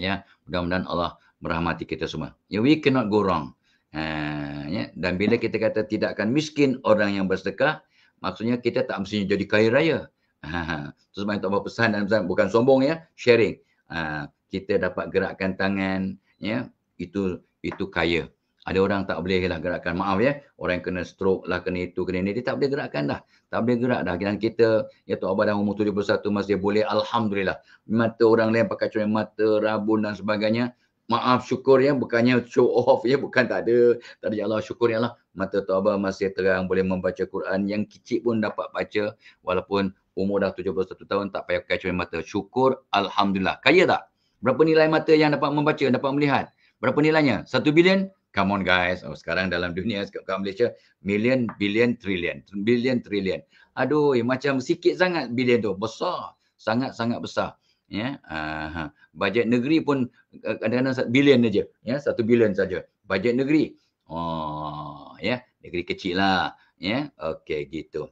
ya mudah-mudahan Allah merahmati kita semua ya we cannot go wrong ha, ya dan bila kita kata tidak akan miskin orang yang bersedekah maksudnya kita tak mesti jadi kaya raya Ha, sebab itu bawa pesan dan pesan bukan sombong ya, sharing. Ha, kita dapat gerakkan tangan ya, itu itu kaya. Ada orang tak boleh lah gerakkan. Maaf ya, orang yang kena stroke lah, kena itu, kena ni dia tak boleh gerakkan dah. Tak boleh gerak dah. Dan kita, ya Tok Abah dah umur 71 masih boleh, Alhamdulillah. Mata orang lain pakai cuman mata, rabun dan sebagainya. Maaf, syukur ya. Bukannya show off ya. Bukan tak ada. Tadi ya Allah syukur ya lah. Mata Tok Abah masih terang, boleh membaca Quran. Yang kecil pun dapat baca. Walaupun umur dah 71 tahun tak payah pakai cermin mata. Syukur Alhamdulillah. Kaya tak? Berapa nilai mata yang dapat membaca, dapat melihat? Berapa nilainya? Satu bilion? Come on guys. Oh, sekarang dalam dunia, sekarang Malaysia, million, billion, trillion. Billion, trillion. Aduh, ya, macam sikit sangat bilion tu. Besar. Sangat-sangat besar. Ya, uh, Bajet negeri pun eh, kadang-kadang bilion saja. Ya, satu bilion saja. Bajet negeri. Oh, ya. Negeri kecil lah. Ya, okay gitu.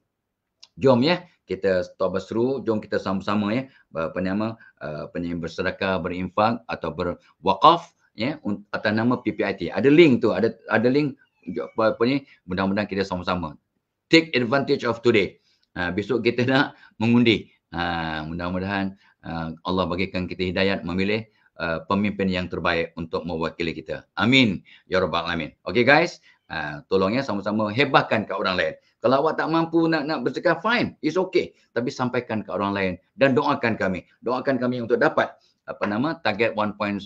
Jom ya kita stop berseru jom kita sama-sama ya apa nama uh, bersedekah berinfak atau berwakaf ya atas nama PPIT ada link tu ada ada link apa, apa ni mudah-mudahan kita sama-sama take advantage of today uh, besok kita nak mengundi uh, mudah-mudahan uh, Allah bagikan kita hidayat memilih Uh, pemimpin yang terbaik untuk mewakili kita. Amin. Ya Rabbal Alamin. Okay guys. Uh, tolong ya, sama-sama hebahkan ke orang lain. Kalau awak tak mampu nak nak bersedekah, fine. It's okay. Tapi sampaikan ke orang lain dan doakan kami. Doakan kami untuk dapat apa nama target 1.7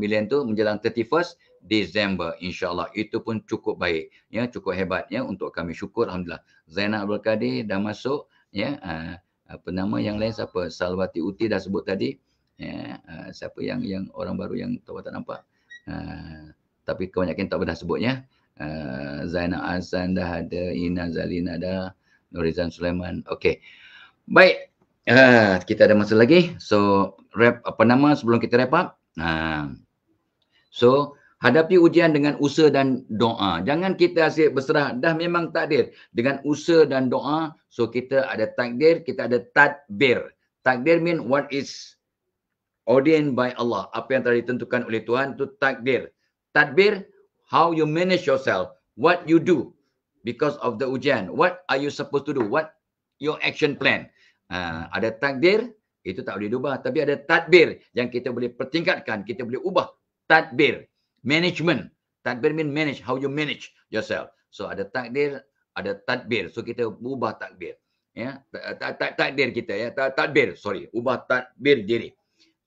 million tu menjelang 31st Disember insyaallah itu pun cukup baik ya cukup hebat ya untuk kami syukur alhamdulillah Zainal Abdul Kadir dah masuk ya ah, apa nama yang lain siapa Salwati Uti dah sebut tadi ya ah, siapa yang yang orang baru yang tahu tak nampak ah, tapi kebanyakan tak pernah sebutnya. Eh, Zainal Hassan dah ada, Ina Zalina dah, Nurizan Sulaiman. Okey. Baik. Uh, kita ada masa lagi. So, rap apa nama sebelum kita wrap up? Uh, so, hadapi ujian dengan usaha dan doa. Jangan kita asyik berserah. Dah memang takdir. Dengan usaha dan doa, so kita ada takdir, kita ada tadbir. Takdir mean what is ordained by Allah. Apa yang telah ditentukan oleh Tuhan itu takdir. Tadbir how you manage yourself, what you do because of the ujian, what are you supposed to do, what your action plan. Uh, ada takdir, itu tak boleh diubah. Tapi ada tadbir yang kita boleh pertingkatkan, kita boleh ubah. Tadbir, management. Tadbir mean manage, how you manage yourself. So ada takdir, ada tadbir. So kita ubah takdir. Ya, takdir kita ya, tadbir. Sorry, ubah takdir diri.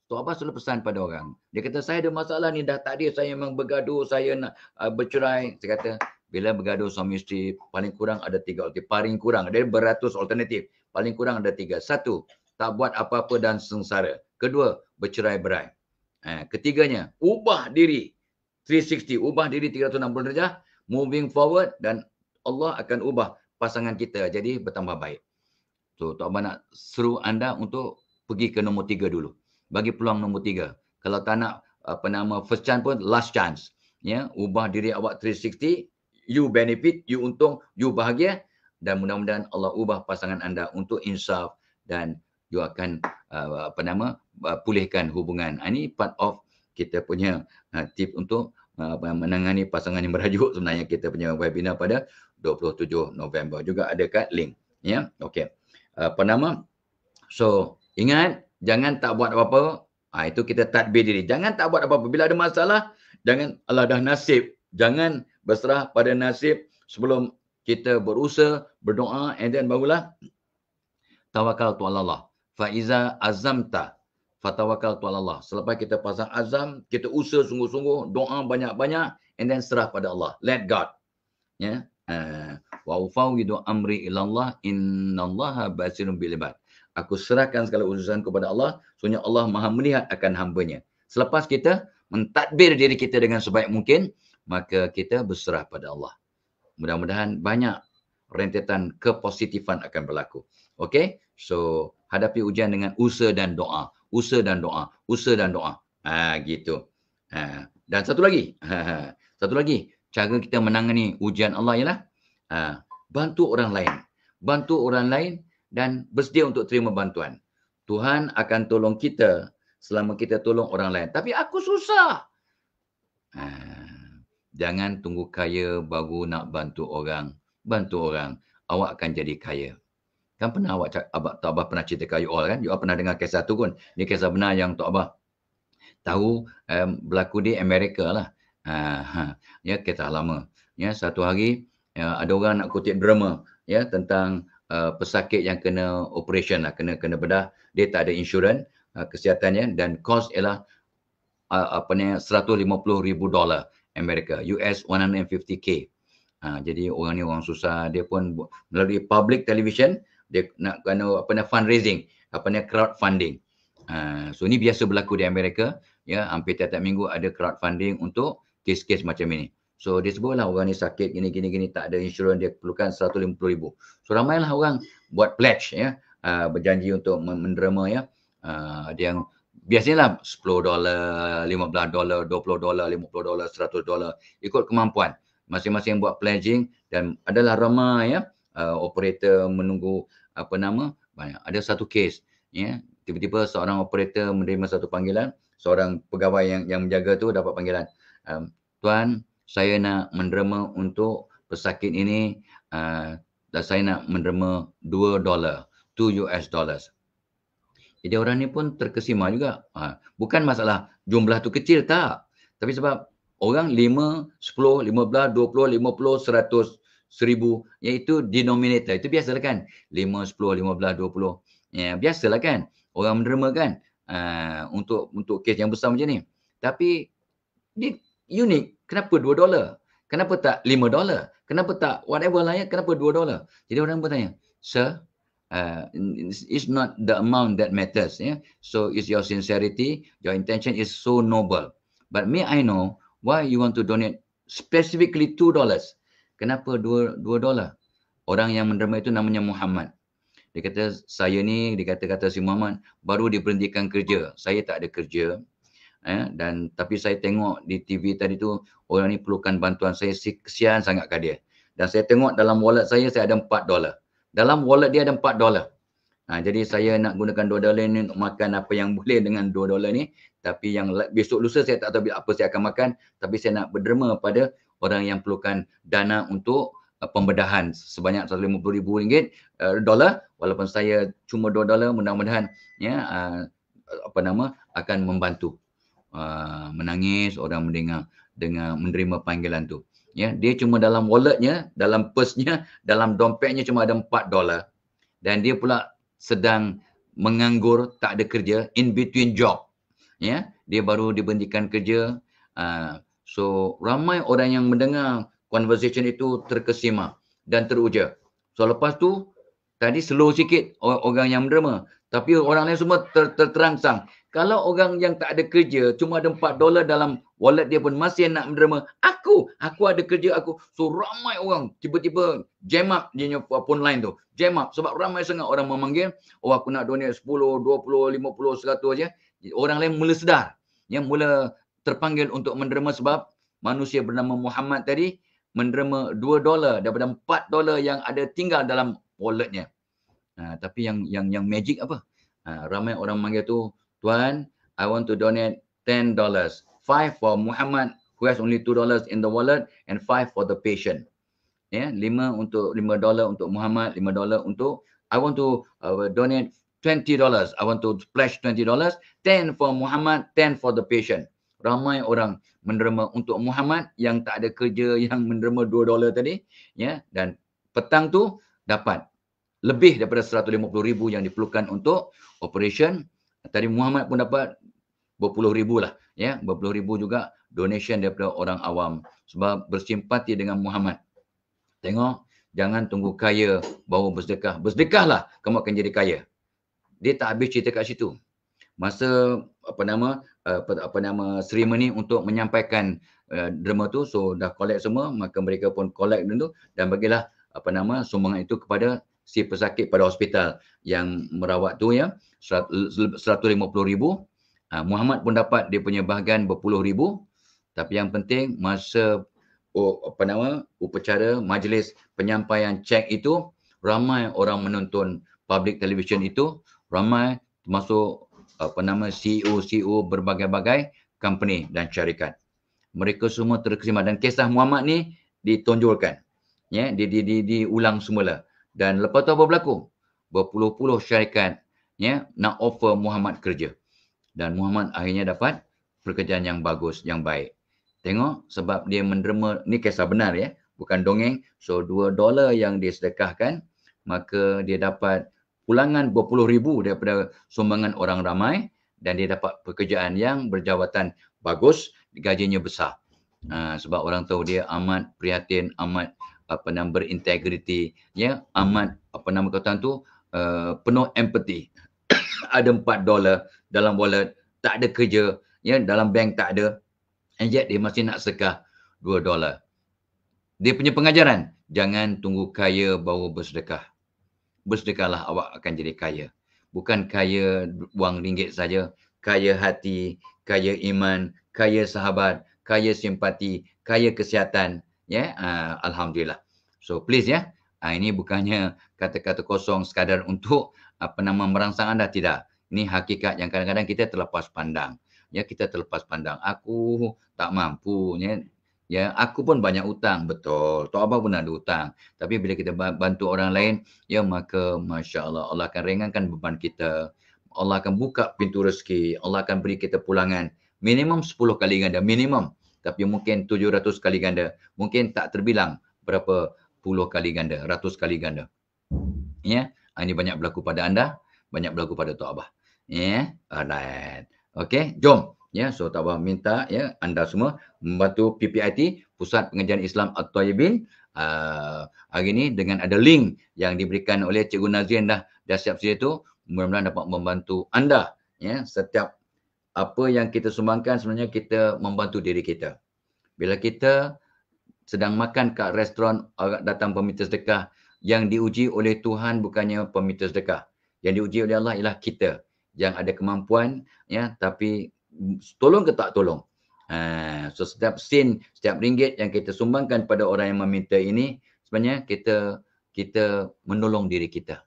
Tok Abbas selalu pesan pada orang. Dia kata, saya ada masalah ni dah tadi saya memang bergaduh, saya nak uh, bercerai. Saya kata, bila bergaduh suami isteri, paling kurang ada tiga alternatif. Paling kurang, ada beratus alternatif. Paling kurang ada tiga. Satu, tak buat apa-apa dan sengsara. Kedua, bercerai berai. Eh, ketiganya, ubah diri. 360, ubah diri 360 derajat. Moving forward dan Allah akan ubah pasangan kita jadi bertambah baik. So, Tok Abah nak seru anda untuk pergi ke nombor tiga dulu bagi peluang nombor tiga. Kalau tak nak apa nama first chance pun last chance. Ya, ubah diri awak 360, you benefit, you untung, you bahagia dan mudah-mudahan Allah ubah pasangan anda untuk insaf dan you akan uh, apa nama uh, pulihkan hubungan. Ha, ini part of kita punya uh, tip untuk menangani pasangan yang merajuk sebenarnya kita punya webinar pada 27 November juga ada kat link ya okay. apa nama so ingat Jangan tak buat apa-apa. Ha, itu kita tadbir diri. Jangan tak buat apa-apa. Bila ada masalah, jangan Allah dah nasib. Jangan berserah pada nasib sebelum kita berusaha, berdoa and then barulah tawakal tu Allah. Fa'iza azamta fatawakal tu Allah. Selepas kita pasang azam, kita usaha sungguh-sungguh, doa banyak-banyak and then serah pada Allah. Let God. Ya. Yeah? Ha. Uh, wa ufawidu amri ilallah innallaha basirun bilibad aku serahkan segala urusan kepada Allah. Sebenarnya Allah maha melihat akan hambanya. Selepas kita mentadbir diri kita dengan sebaik mungkin, maka kita berserah pada Allah. Mudah-mudahan banyak rentetan kepositifan akan berlaku. Okay? So, hadapi ujian dengan usaha dan doa. Usaha dan doa. Usaha dan doa. Ha, gitu. Ha. Dan satu lagi. Ha, ha. Satu lagi. Cara kita menangani ujian Allah ialah ha, bantu orang lain. Bantu orang lain dan bersedia untuk terima bantuan. Tuhan akan tolong kita selama kita tolong orang lain. Tapi aku susah. Ha, jangan tunggu kaya baru nak bantu orang. Bantu orang. Awak akan jadi kaya. Kan pernah awak cak, abah, abah pernah cerita kayu orang kan? You pernah dengar kisah tu pun. Ni kisah benar yang tak abah tahu um, berlaku di Amerika lah. Ha, ha. Ya, kisah lama. Ya, satu hari ya, ada orang nak kutip drama ya tentang uh, pesakit yang kena operation lah, kena kena bedah, dia tak ada insurans uh, kesihatannya dan cost ialah uh, apa ni 150,000 dolar Amerika, US 150k. Uh, jadi orang ni orang susah, dia pun melalui public television dia nak kena apa ni fundraising, apa ni crowdfunding. Uh, so ni biasa berlaku di Amerika, ya hampir tiap-tiap minggu ada crowdfunding untuk kes-kes macam ini. So dia sebutlah orang ni sakit gini gini gini tak ada insurans dia perlukan 150,000. So ramailah orang buat pledge ya, uh, berjanji untuk menderma ya. Uh, ah, ada yang biasanya lah 10 dolar, 15 dolar, 20 dolar, 50 dolar, 100 dolar ikut kemampuan. Masing-masing yang buat pledging dan adalah ramai ya uh, operator menunggu apa nama banyak. Ada satu case ya, tiba-tiba seorang operator menerima satu panggilan, seorang pegawai yang yang menjaga tu dapat panggilan. Um, tuan, saya nak menderma untuk pesakit ini uh, dan saya nak menderma 2 dolar, 2 US dollars. Jadi orang ni pun terkesima juga. Ha, bukan masalah jumlah tu kecil tak. Tapi sebab orang 5, 10, 15, 20, 50, 100, 1000 iaitu denominator. Itu biasalah kan. 5, 10, 15, 20. Ya, biasalah kan. Orang menderma kan. Ha, untuk untuk kes yang besar macam ni. Tapi dia unik, kenapa 2 dolar? Kenapa tak lima dolar? Kenapa tak whatever lah ya, kenapa 2 dolar? Jadi orang bertanya, sir, uh, it's not the amount that matters. Yeah? So it's your sincerity, your intention is so noble. But may I know why you want to donate specifically two dollars? Kenapa dua dua dolar? Orang yang menerima itu namanya Muhammad. Dia kata, saya ni, dia kata-kata si Muhammad, baru diperhentikan kerja. Saya tak ada kerja eh dan tapi saya tengok di TV tadi tu orang ni perlukan bantuan saya kesian sangat kat dia dan saya tengok dalam wallet saya saya ada 4 dolar dalam wallet dia ada 4 dolar ha, jadi saya nak gunakan 2 dolar ni untuk makan apa yang boleh dengan 2 dolar ni tapi yang besok lusa saya tak tahu apa saya akan makan tapi saya nak berderma pada orang yang perlukan dana untuk uh, pembedahan sebanyak 150 ribu ringgit uh, dolar walaupun saya cuma 2 dolar mudah-mudahan ya uh, apa nama akan membantu uh, menangis orang mendengar dengan menerima panggilan tu ya dia cuma dalam walletnya dalam purse-nya dalam dompetnya cuma ada 4 dolar dan dia pula sedang menganggur tak ada kerja in between job ya dia baru diberhentikan kerja uh, so ramai orang yang mendengar conversation itu terkesima dan teruja so lepas tu tadi slow sikit orang yang menerima, tapi orang lain semua ter- terterangsang kalau orang yang tak ada kerja cuma ada empat dolar dalam wallet dia pun masih nak menerima. aku aku ada kerja aku so ramai orang tiba-tiba jam up dia punya phone line tu jam up sebab ramai sangat orang memanggil oh aku nak donate puluh, lima puluh 100 aja orang lain mula sedar yang mula terpanggil untuk menerima sebab manusia bernama Muhammad tadi menerima dua dolar daripada empat dolar yang ada tinggal dalam walletnya. Ha, tapi yang yang yang magic apa? Ha, ramai orang memanggil tu Tuan, I want to donate ten dollars. Five for Muhammad who has only two dollars in the wallet and five for the patient. Ya, yeah, lima untuk lima dollar untuk Muhammad, lima dollar untuk I want to uh, donate twenty dollars. I want to splash twenty dollars. Ten for Muhammad, ten for the patient. Ramai orang menerima untuk Muhammad yang tak ada kerja yang menerima dua dollar tadi. Ya, yeah, dan petang tu dapat lebih daripada seratus lima puluh ribu yang diperlukan untuk operation. Tadi Muhammad pun dapat berpuluh ribu lah. Ya, berpuluh ribu juga donation daripada orang awam. Sebab bersimpati dengan Muhammad. Tengok, jangan tunggu kaya baru bersedekah. Bersedekahlah kamu akan jadi kaya. Dia tak habis cerita kat situ. Masa apa nama eh, apa, apa nama streamer ni untuk menyampaikan uh, drama tu so dah collect semua maka mereka pun collect dulu dan bagilah apa nama sumbangan itu kepada si pesakit pada hospital yang merawat tu ya 150,000. Ah, Muhammad pun dapat dia punya bahagian berpuluh ribu. Tapi yang penting masa oh, apa nama upacara majlis penyampaian cek itu ramai orang menonton public television itu ramai termasuk apa nama CEO CEO berbagai-bagai company dan syarikat. Mereka semua terkesima dan kisah Muhammad ni ditonjolkan. Ya, di di di diulang semula. Dan lepas tu apa berlaku? Berpuluh-puluh syarikat ya nak offer Muhammad kerja dan Muhammad akhirnya dapat pekerjaan yang bagus yang baik tengok sebab dia menerima ni kisah benar ya bukan dongeng so dua dolar yang dia sedekahkan maka dia dapat pulangan berpuluh ribu daripada sumbangan orang ramai dan dia dapat pekerjaan yang berjawatan bagus gajinya besar uh, sebab orang tahu dia amat prihatin amat apa nama berintegriti ya amat apa nama kata tu uh, penuh empathy ada empat dolar dalam wallet, tak ada kerja, ya, dalam bank tak ada. And yet dia masih nak sekah dua dolar. Dia punya pengajaran, jangan tunggu kaya baru bersedekah. Bersedekahlah awak akan jadi kaya. Bukan kaya wang ringgit saja, kaya hati, kaya iman, kaya sahabat, kaya simpati, kaya kesihatan. Ya, yeah? uh, alhamdulillah. So please ya, yeah? uh, ini bukannya kata-kata kosong sekadar untuk apa nama merangsang anda tidak. Ini hakikat yang kadang-kadang kita terlepas pandang. Ya kita terlepas pandang. Aku tak mampu ya. Ya aku pun banyak utang betul. Tok Abah pun ada utang. Tapi bila kita bantu orang lain ya maka masya-Allah Allah akan ringankan beban kita. Allah akan buka pintu rezeki, Allah akan beri kita pulangan minimum 10 kali ganda minimum tapi mungkin 700 kali ganda mungkin tak terbilang berapa puluh kali ganda ratus kali ganda ya yeah? Ah, ini banyak berlaku pada anda, banyak berlaku pada Tok Abah. Ya, yeah? alright. Okey, jom. Ya, yeah? so Tok Abah minta ya yeah, anda semua membantu PPIT, Pusat Pengajian Islam At-Tayyibin uh, ah, hari ini dengan ada link yang diberikan oleh Cikgu Nazrin dah dah siap sedia tu, mudah-mudahan dapat membantu anda ya yeah? setiap apa yang kita sumbangkan sebenarnya kita membantu diri kita. Bila kita sedang makan kat restoran datang meminta sedekah yang diuji oleh Tuhan bukannya peminta sedekah. Yang diuji oleh Allah ialah kita yang ada kemampuan ya tapi tolong ke tak tolong. Ha, so setiap sen, setiap ringgit yang kita sumbangkan pada orang yang meminta ini sebenarnya kita kita menolong diri kita.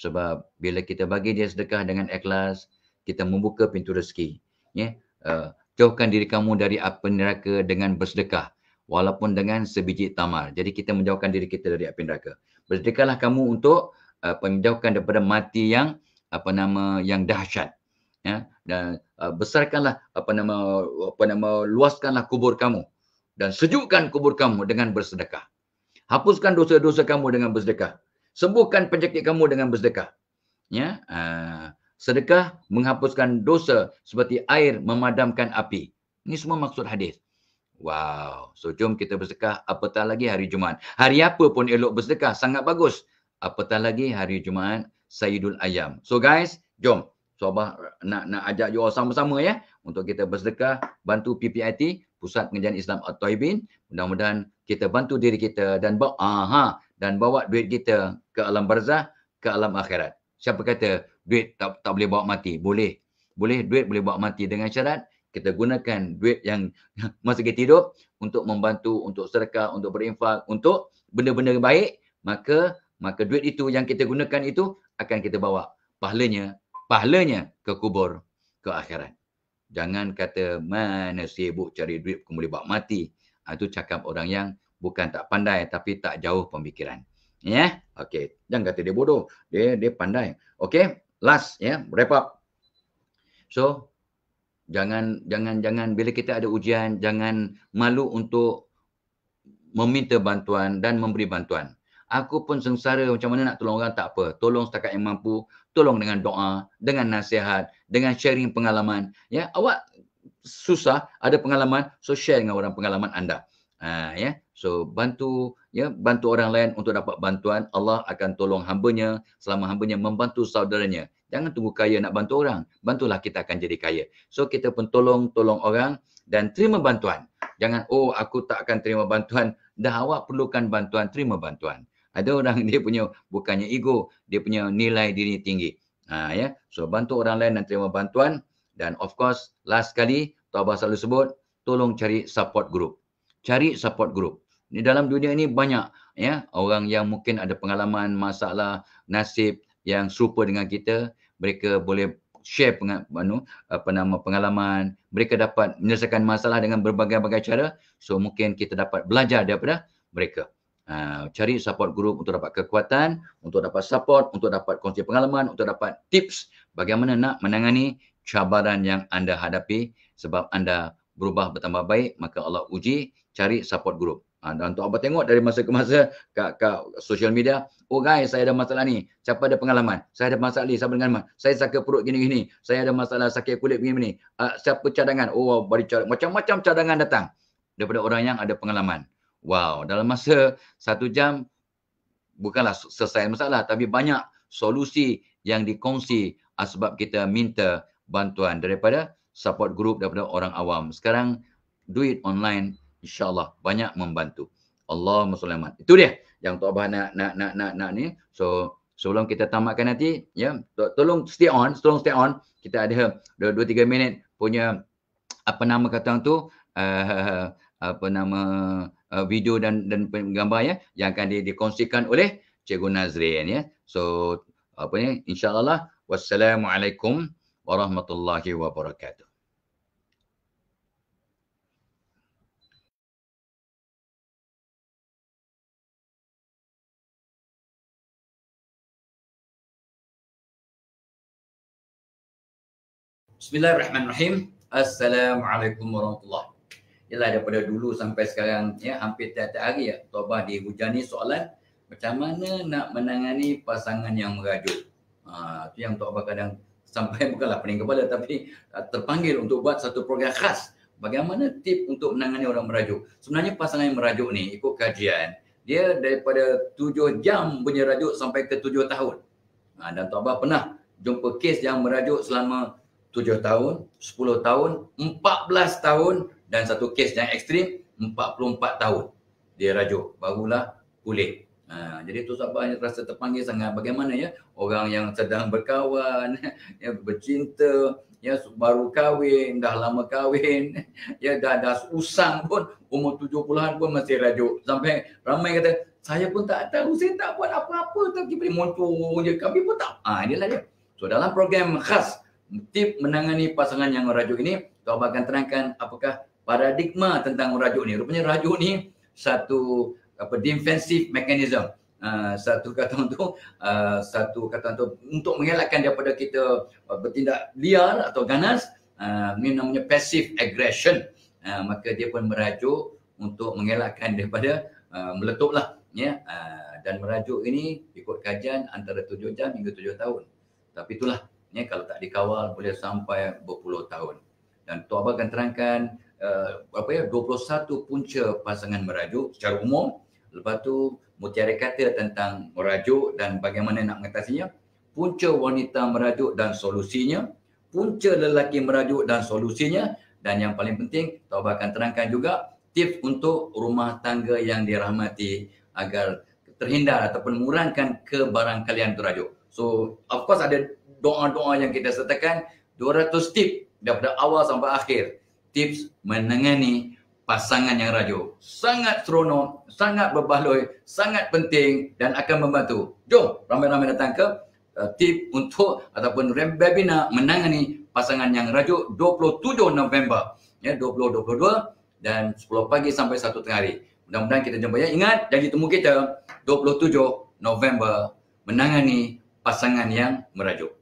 Sebab bila kita bagi dia sedekah dengan ikhlas, kita membuka pintu rezeki. Ya, uh, jauhkan diri kamu dari api neraka dengan bersedekah walaupun dengan sebiji tamar. Jadi kita menjauhkan diri kita dari api neraka. Bertekalah kamu untuk uh, menjauhkan daripada mati yang apa nama yang dahsyat. Ya, dan uh, besarkanlah apa nama apa nama luaskanlah kubur kamu dan sejukkan kubur kamu dengan bersedekah. Hapuskan dosa-dosa kamu dengan bersedekah. Sembuhkan penyakit kamu dengan bersedekah. Ya, uh, sedekah menghapuskan dosa seperti air memadamkan api. Ini semua maksud hadis. Wow. So jom kita bersedekah apatah lagi hari Jumaat. Hari apa pun elok bersedekah. Sangat bagus. Apatah lagi hari Jumaat Sayyidul Ayam. So guys, jom. So Abah nak, nak ajak you all sama-sama ya. Untuk kita bersedekah bantu PPIT. Pusat Pengajian Islam at taibin Mudah-mudahan kita bantu diri kita dan bawa, aha, dan bawa duit kita ke alam barzah, ke alam akhirat. Siapa kata duit tak, tak boleh bawa mati? Boleh. Boleh duit boleh bawa mati dengan syarat kita gunakan duit yang masa kita hidup untuk membantu, untuk serka, untuk berinfak, untuk benda-benda baik, maka maka duit itu yang kita gunakan itu akan kita bawa pahalanya, pahalanya ke kubur, ke akhirat. Jangan kata mana sibuk cari duit pun boleh buat mati. Ah, itu cakap orang yang bukan tak pandai tapi tak jauh pemikiran. Ya, yeah? okey. Jangan kata dia bodoh. Dia dia pandai. Okey, last yeah? wrap up. So, Jangan jangan jangan bila kita ada ujian jangan malu untuk meminta bantuan dan memberi bantuan. Aku pun sengsara macam mana nak tolong orang tak apa. Tolong setakat yang mampu, tolong dengan doa, dengan nasihat, dengan sharing pengalaman. Ya, awak susah ada pengalaman, so share dengan orang pengalaman anda. Ha, ya. So bantu ya bantu orang lain untuk dapat bantuan Allah akan tolong hambanya selama hambanya membantu saudaranya jangan tunggu kaya nak bantu orang bantulah kita akan jadi kaya so kita pun tolong tolong orang dan terima bantuan jangan oh aku tak akan terima bantuan dah awak perlukan bantuan terima bantuan ada orang dia punya bukannya ego dia punya nilai diri tinggi ha ya so bantu orang lain dan terima bantuan dan of course last kali tahu bahasa selalu sebut tolong cari support group cari support group di dalam dunia ini banyak ya orang yang mungkin ada pengalaman masalah nasib yang serupa dengan kita mereka boleh share peng, anu, apa nama pengalaman mereka dapat menyelesaikan masalah dengan berbagai-bagai cara so mungkin kita dapat belajar daripada mereka uh, cari support group untuk dapat kekuatan untuk dapat support untuk dapat kongsi pengalaman untuk dapat tips bagaimana nak menangani cabaran yang anda hadapi sebab anda berubah bertambah baik maka Allah uji cari support group Ha, dan tu apa tengok dari masa ke masa kat, kat social media oh guys saya ada masalah ni siapa ada pengalaman saya ada masalah ni sama dengan saya sakit perut gini gini saya ada masalah sakit kulit gini gini uh, siapa cadangan oh bagi macam-macam cadangan datang daripada orang yang ada pengalaman wow dalam masa satu jam bukanlah selesai masalah tapi banyak solusi yang dikongsi sebab kita minta bantuan daripada support group daripada orang awam sekarang duit online insyaallah banyak membantu Allah sulaiman itu dia yang tok abah nak nak nak nak, nak ni so sebelum kita tamatkan nanti ya yeah, tolong stay on tolong stay on kita ada 2 2 3 minit punya apa nama kata orang tu uh, apa nama uh, video dan dan gambar ya yang akan di, dikongsikan oleh cikgu Nazrin ya so apa ni insyaallah lah. wassalamualaikum warahmatullahi wabarakatuh Bismillahirrahmanirrahim. Assalamualaikum warahmatullahi. Ialah daripada dulu sampai sekarang ya hampir tiap-tiap hari ya tobah dihujani soalan macam mana nak menangani pasangan yang merajuk. Ha tu yang tobah kadang sampai bukanlah pening kepala tapi terpanggil untuk buat satu program khas bagaimana tip untuk menangani orang merajuk. Sebenarnya pasangan yang merajuk ni ikut kajian dia daripada 7 jam punya rajuk sampai ke 7 tahun. Ha, dan tobah pernah jumpa kes yang merajuk selama tujuh tahun, sepuluh tahun, empat belas tahun dan satu kes yang ekstrim, empat puluh empat tahun dia rajuk. Barulah pulih. Ha, jadi tu sebab yang rasa terpanggil sangat bagaimana ya orang yang sedang berkawan, ya, bercinta, ya baru kahwin, dah lama kahwin, ya dah dah usang pun umur tujuh puluhan pun masih rajuk. Sampai ramai kata saya pun tak tahu, saya tak buat apa-apa tapi boleh muncul je. Kami pun tak. Ah ha, inilah dia. So dalam program khas tip menangani pasangan yang merajuk ini kau Abang akan terangkan apakah paradigma tentang merajuk ini? rupanya rajuk ini satu apa defensive mechanism uh, satu kata untuk uh, satu kata untuk untuk mengelakkan daripada kita uh, bertindak liar atau ganas uh, ini namanya passive aggression uh, maka dia pun merajuk untuk mengelakkan daripada uh, meletuplah ya uh, dan merajuk ini ikut kajian antara tujuh jam hingga tujuh tahun tapi itulah ya, kalau tak dikawal boleh sampai berpuluh tahun. Dan Tok Abah akan terangkan uh, apa ya 21 punca pasangan merajuk secara umum. Lepas tu mutiara kata tentang merajuk dan bagaimana nak mengatasinya. Punca wanita merajuk dan solusinya. Punca lelaki merajuk dan solusinya. Dan yang paling penting, Tok Abah akan terangkan juga tips untuk rumah tangga yang dirahmati agar terhindar ataupun mengurangkan kebarangkalian terajuk. So, of course ada doa-doa yang kita sertakan 200 tip daripada awal sampai akhir tips menangani pasangan yang rajuk sangat seronok sangat berbaloi sangat penting dan akan membantu jom ramai-ramai datang ke uh, tip untuk ataupun webinar menangani pasangan yang rajuk 27 November ya 2022 dan 10 pagi sampai 1 tengah hari mudah-mudahan kita jumpa ya ingat janji temu kita 27 November menangani pasangan yang merajuk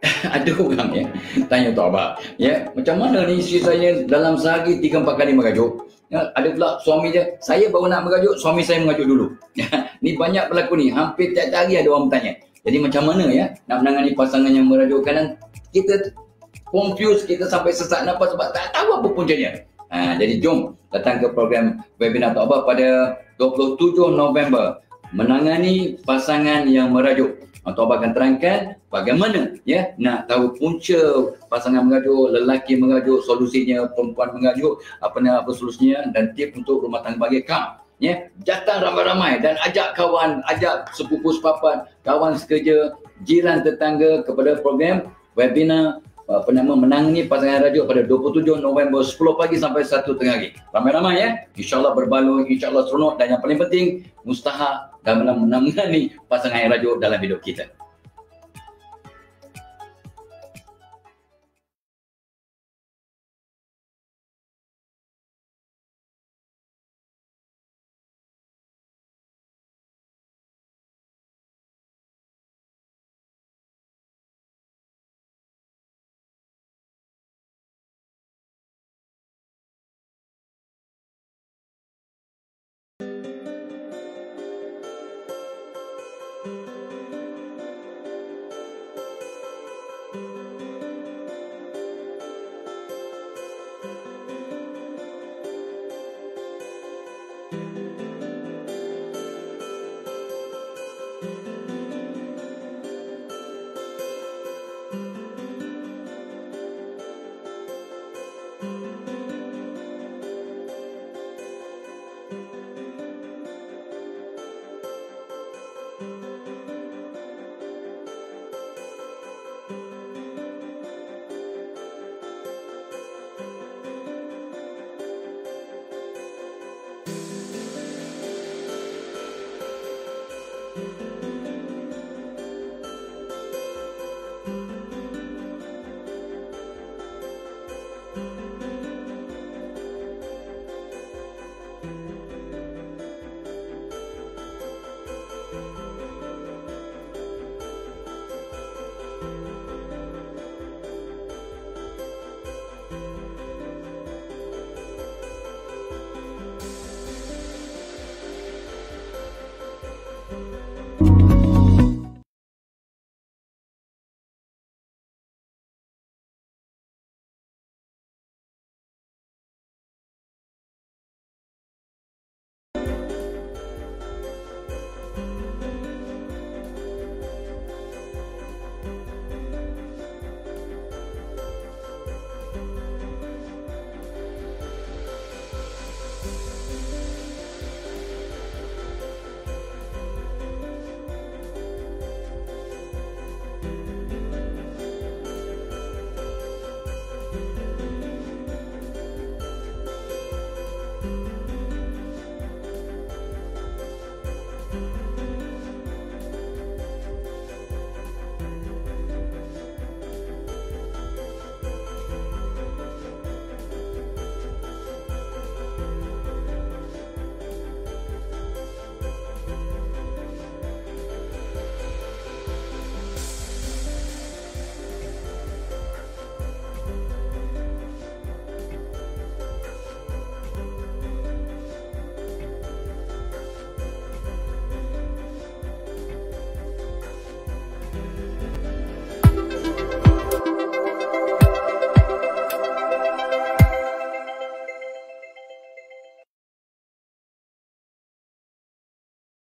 ada orang ya tanya untuk abah ya macam mana ni isteri saya dalam sehari tiga empat kali merajuk. ya, ada pula suami dia saya baru nak merajuk, suami saya merajuk dulu ni banyak berlaku ni hampir tiap hari ada orang bertanya jadi macam mana ya nak menangani pasangan yang merajuk kanan kita confused kita sampai sesak nafas sebab tak tahu apa puncanya ha, jadi jom datang ke program webinar untuk abah pada 27 November menangani pasangan yang merajuk atau Abah akan terangkan bagaimana ya nak tahu punca pasangan mengajuk, lelaki mengajuk, solusinya perempuan mengajuk, apa nak apa solusinya dan tip untuk rumah tangga bagi kamu ya datang ramai-ramai dan ajak kawan ajak sepupu sepapan kawan sekerja jiran tetangga kepada program webinar apa nama menang ni pasangan radio pada 27 November 10 pagi sampai 1 tengah hari. Ramai-ramai ya. InsyaAllah berbaloi, insyaAllah seronok dan yang paling penting mustahak menang ni pasangan radio dalam video kita.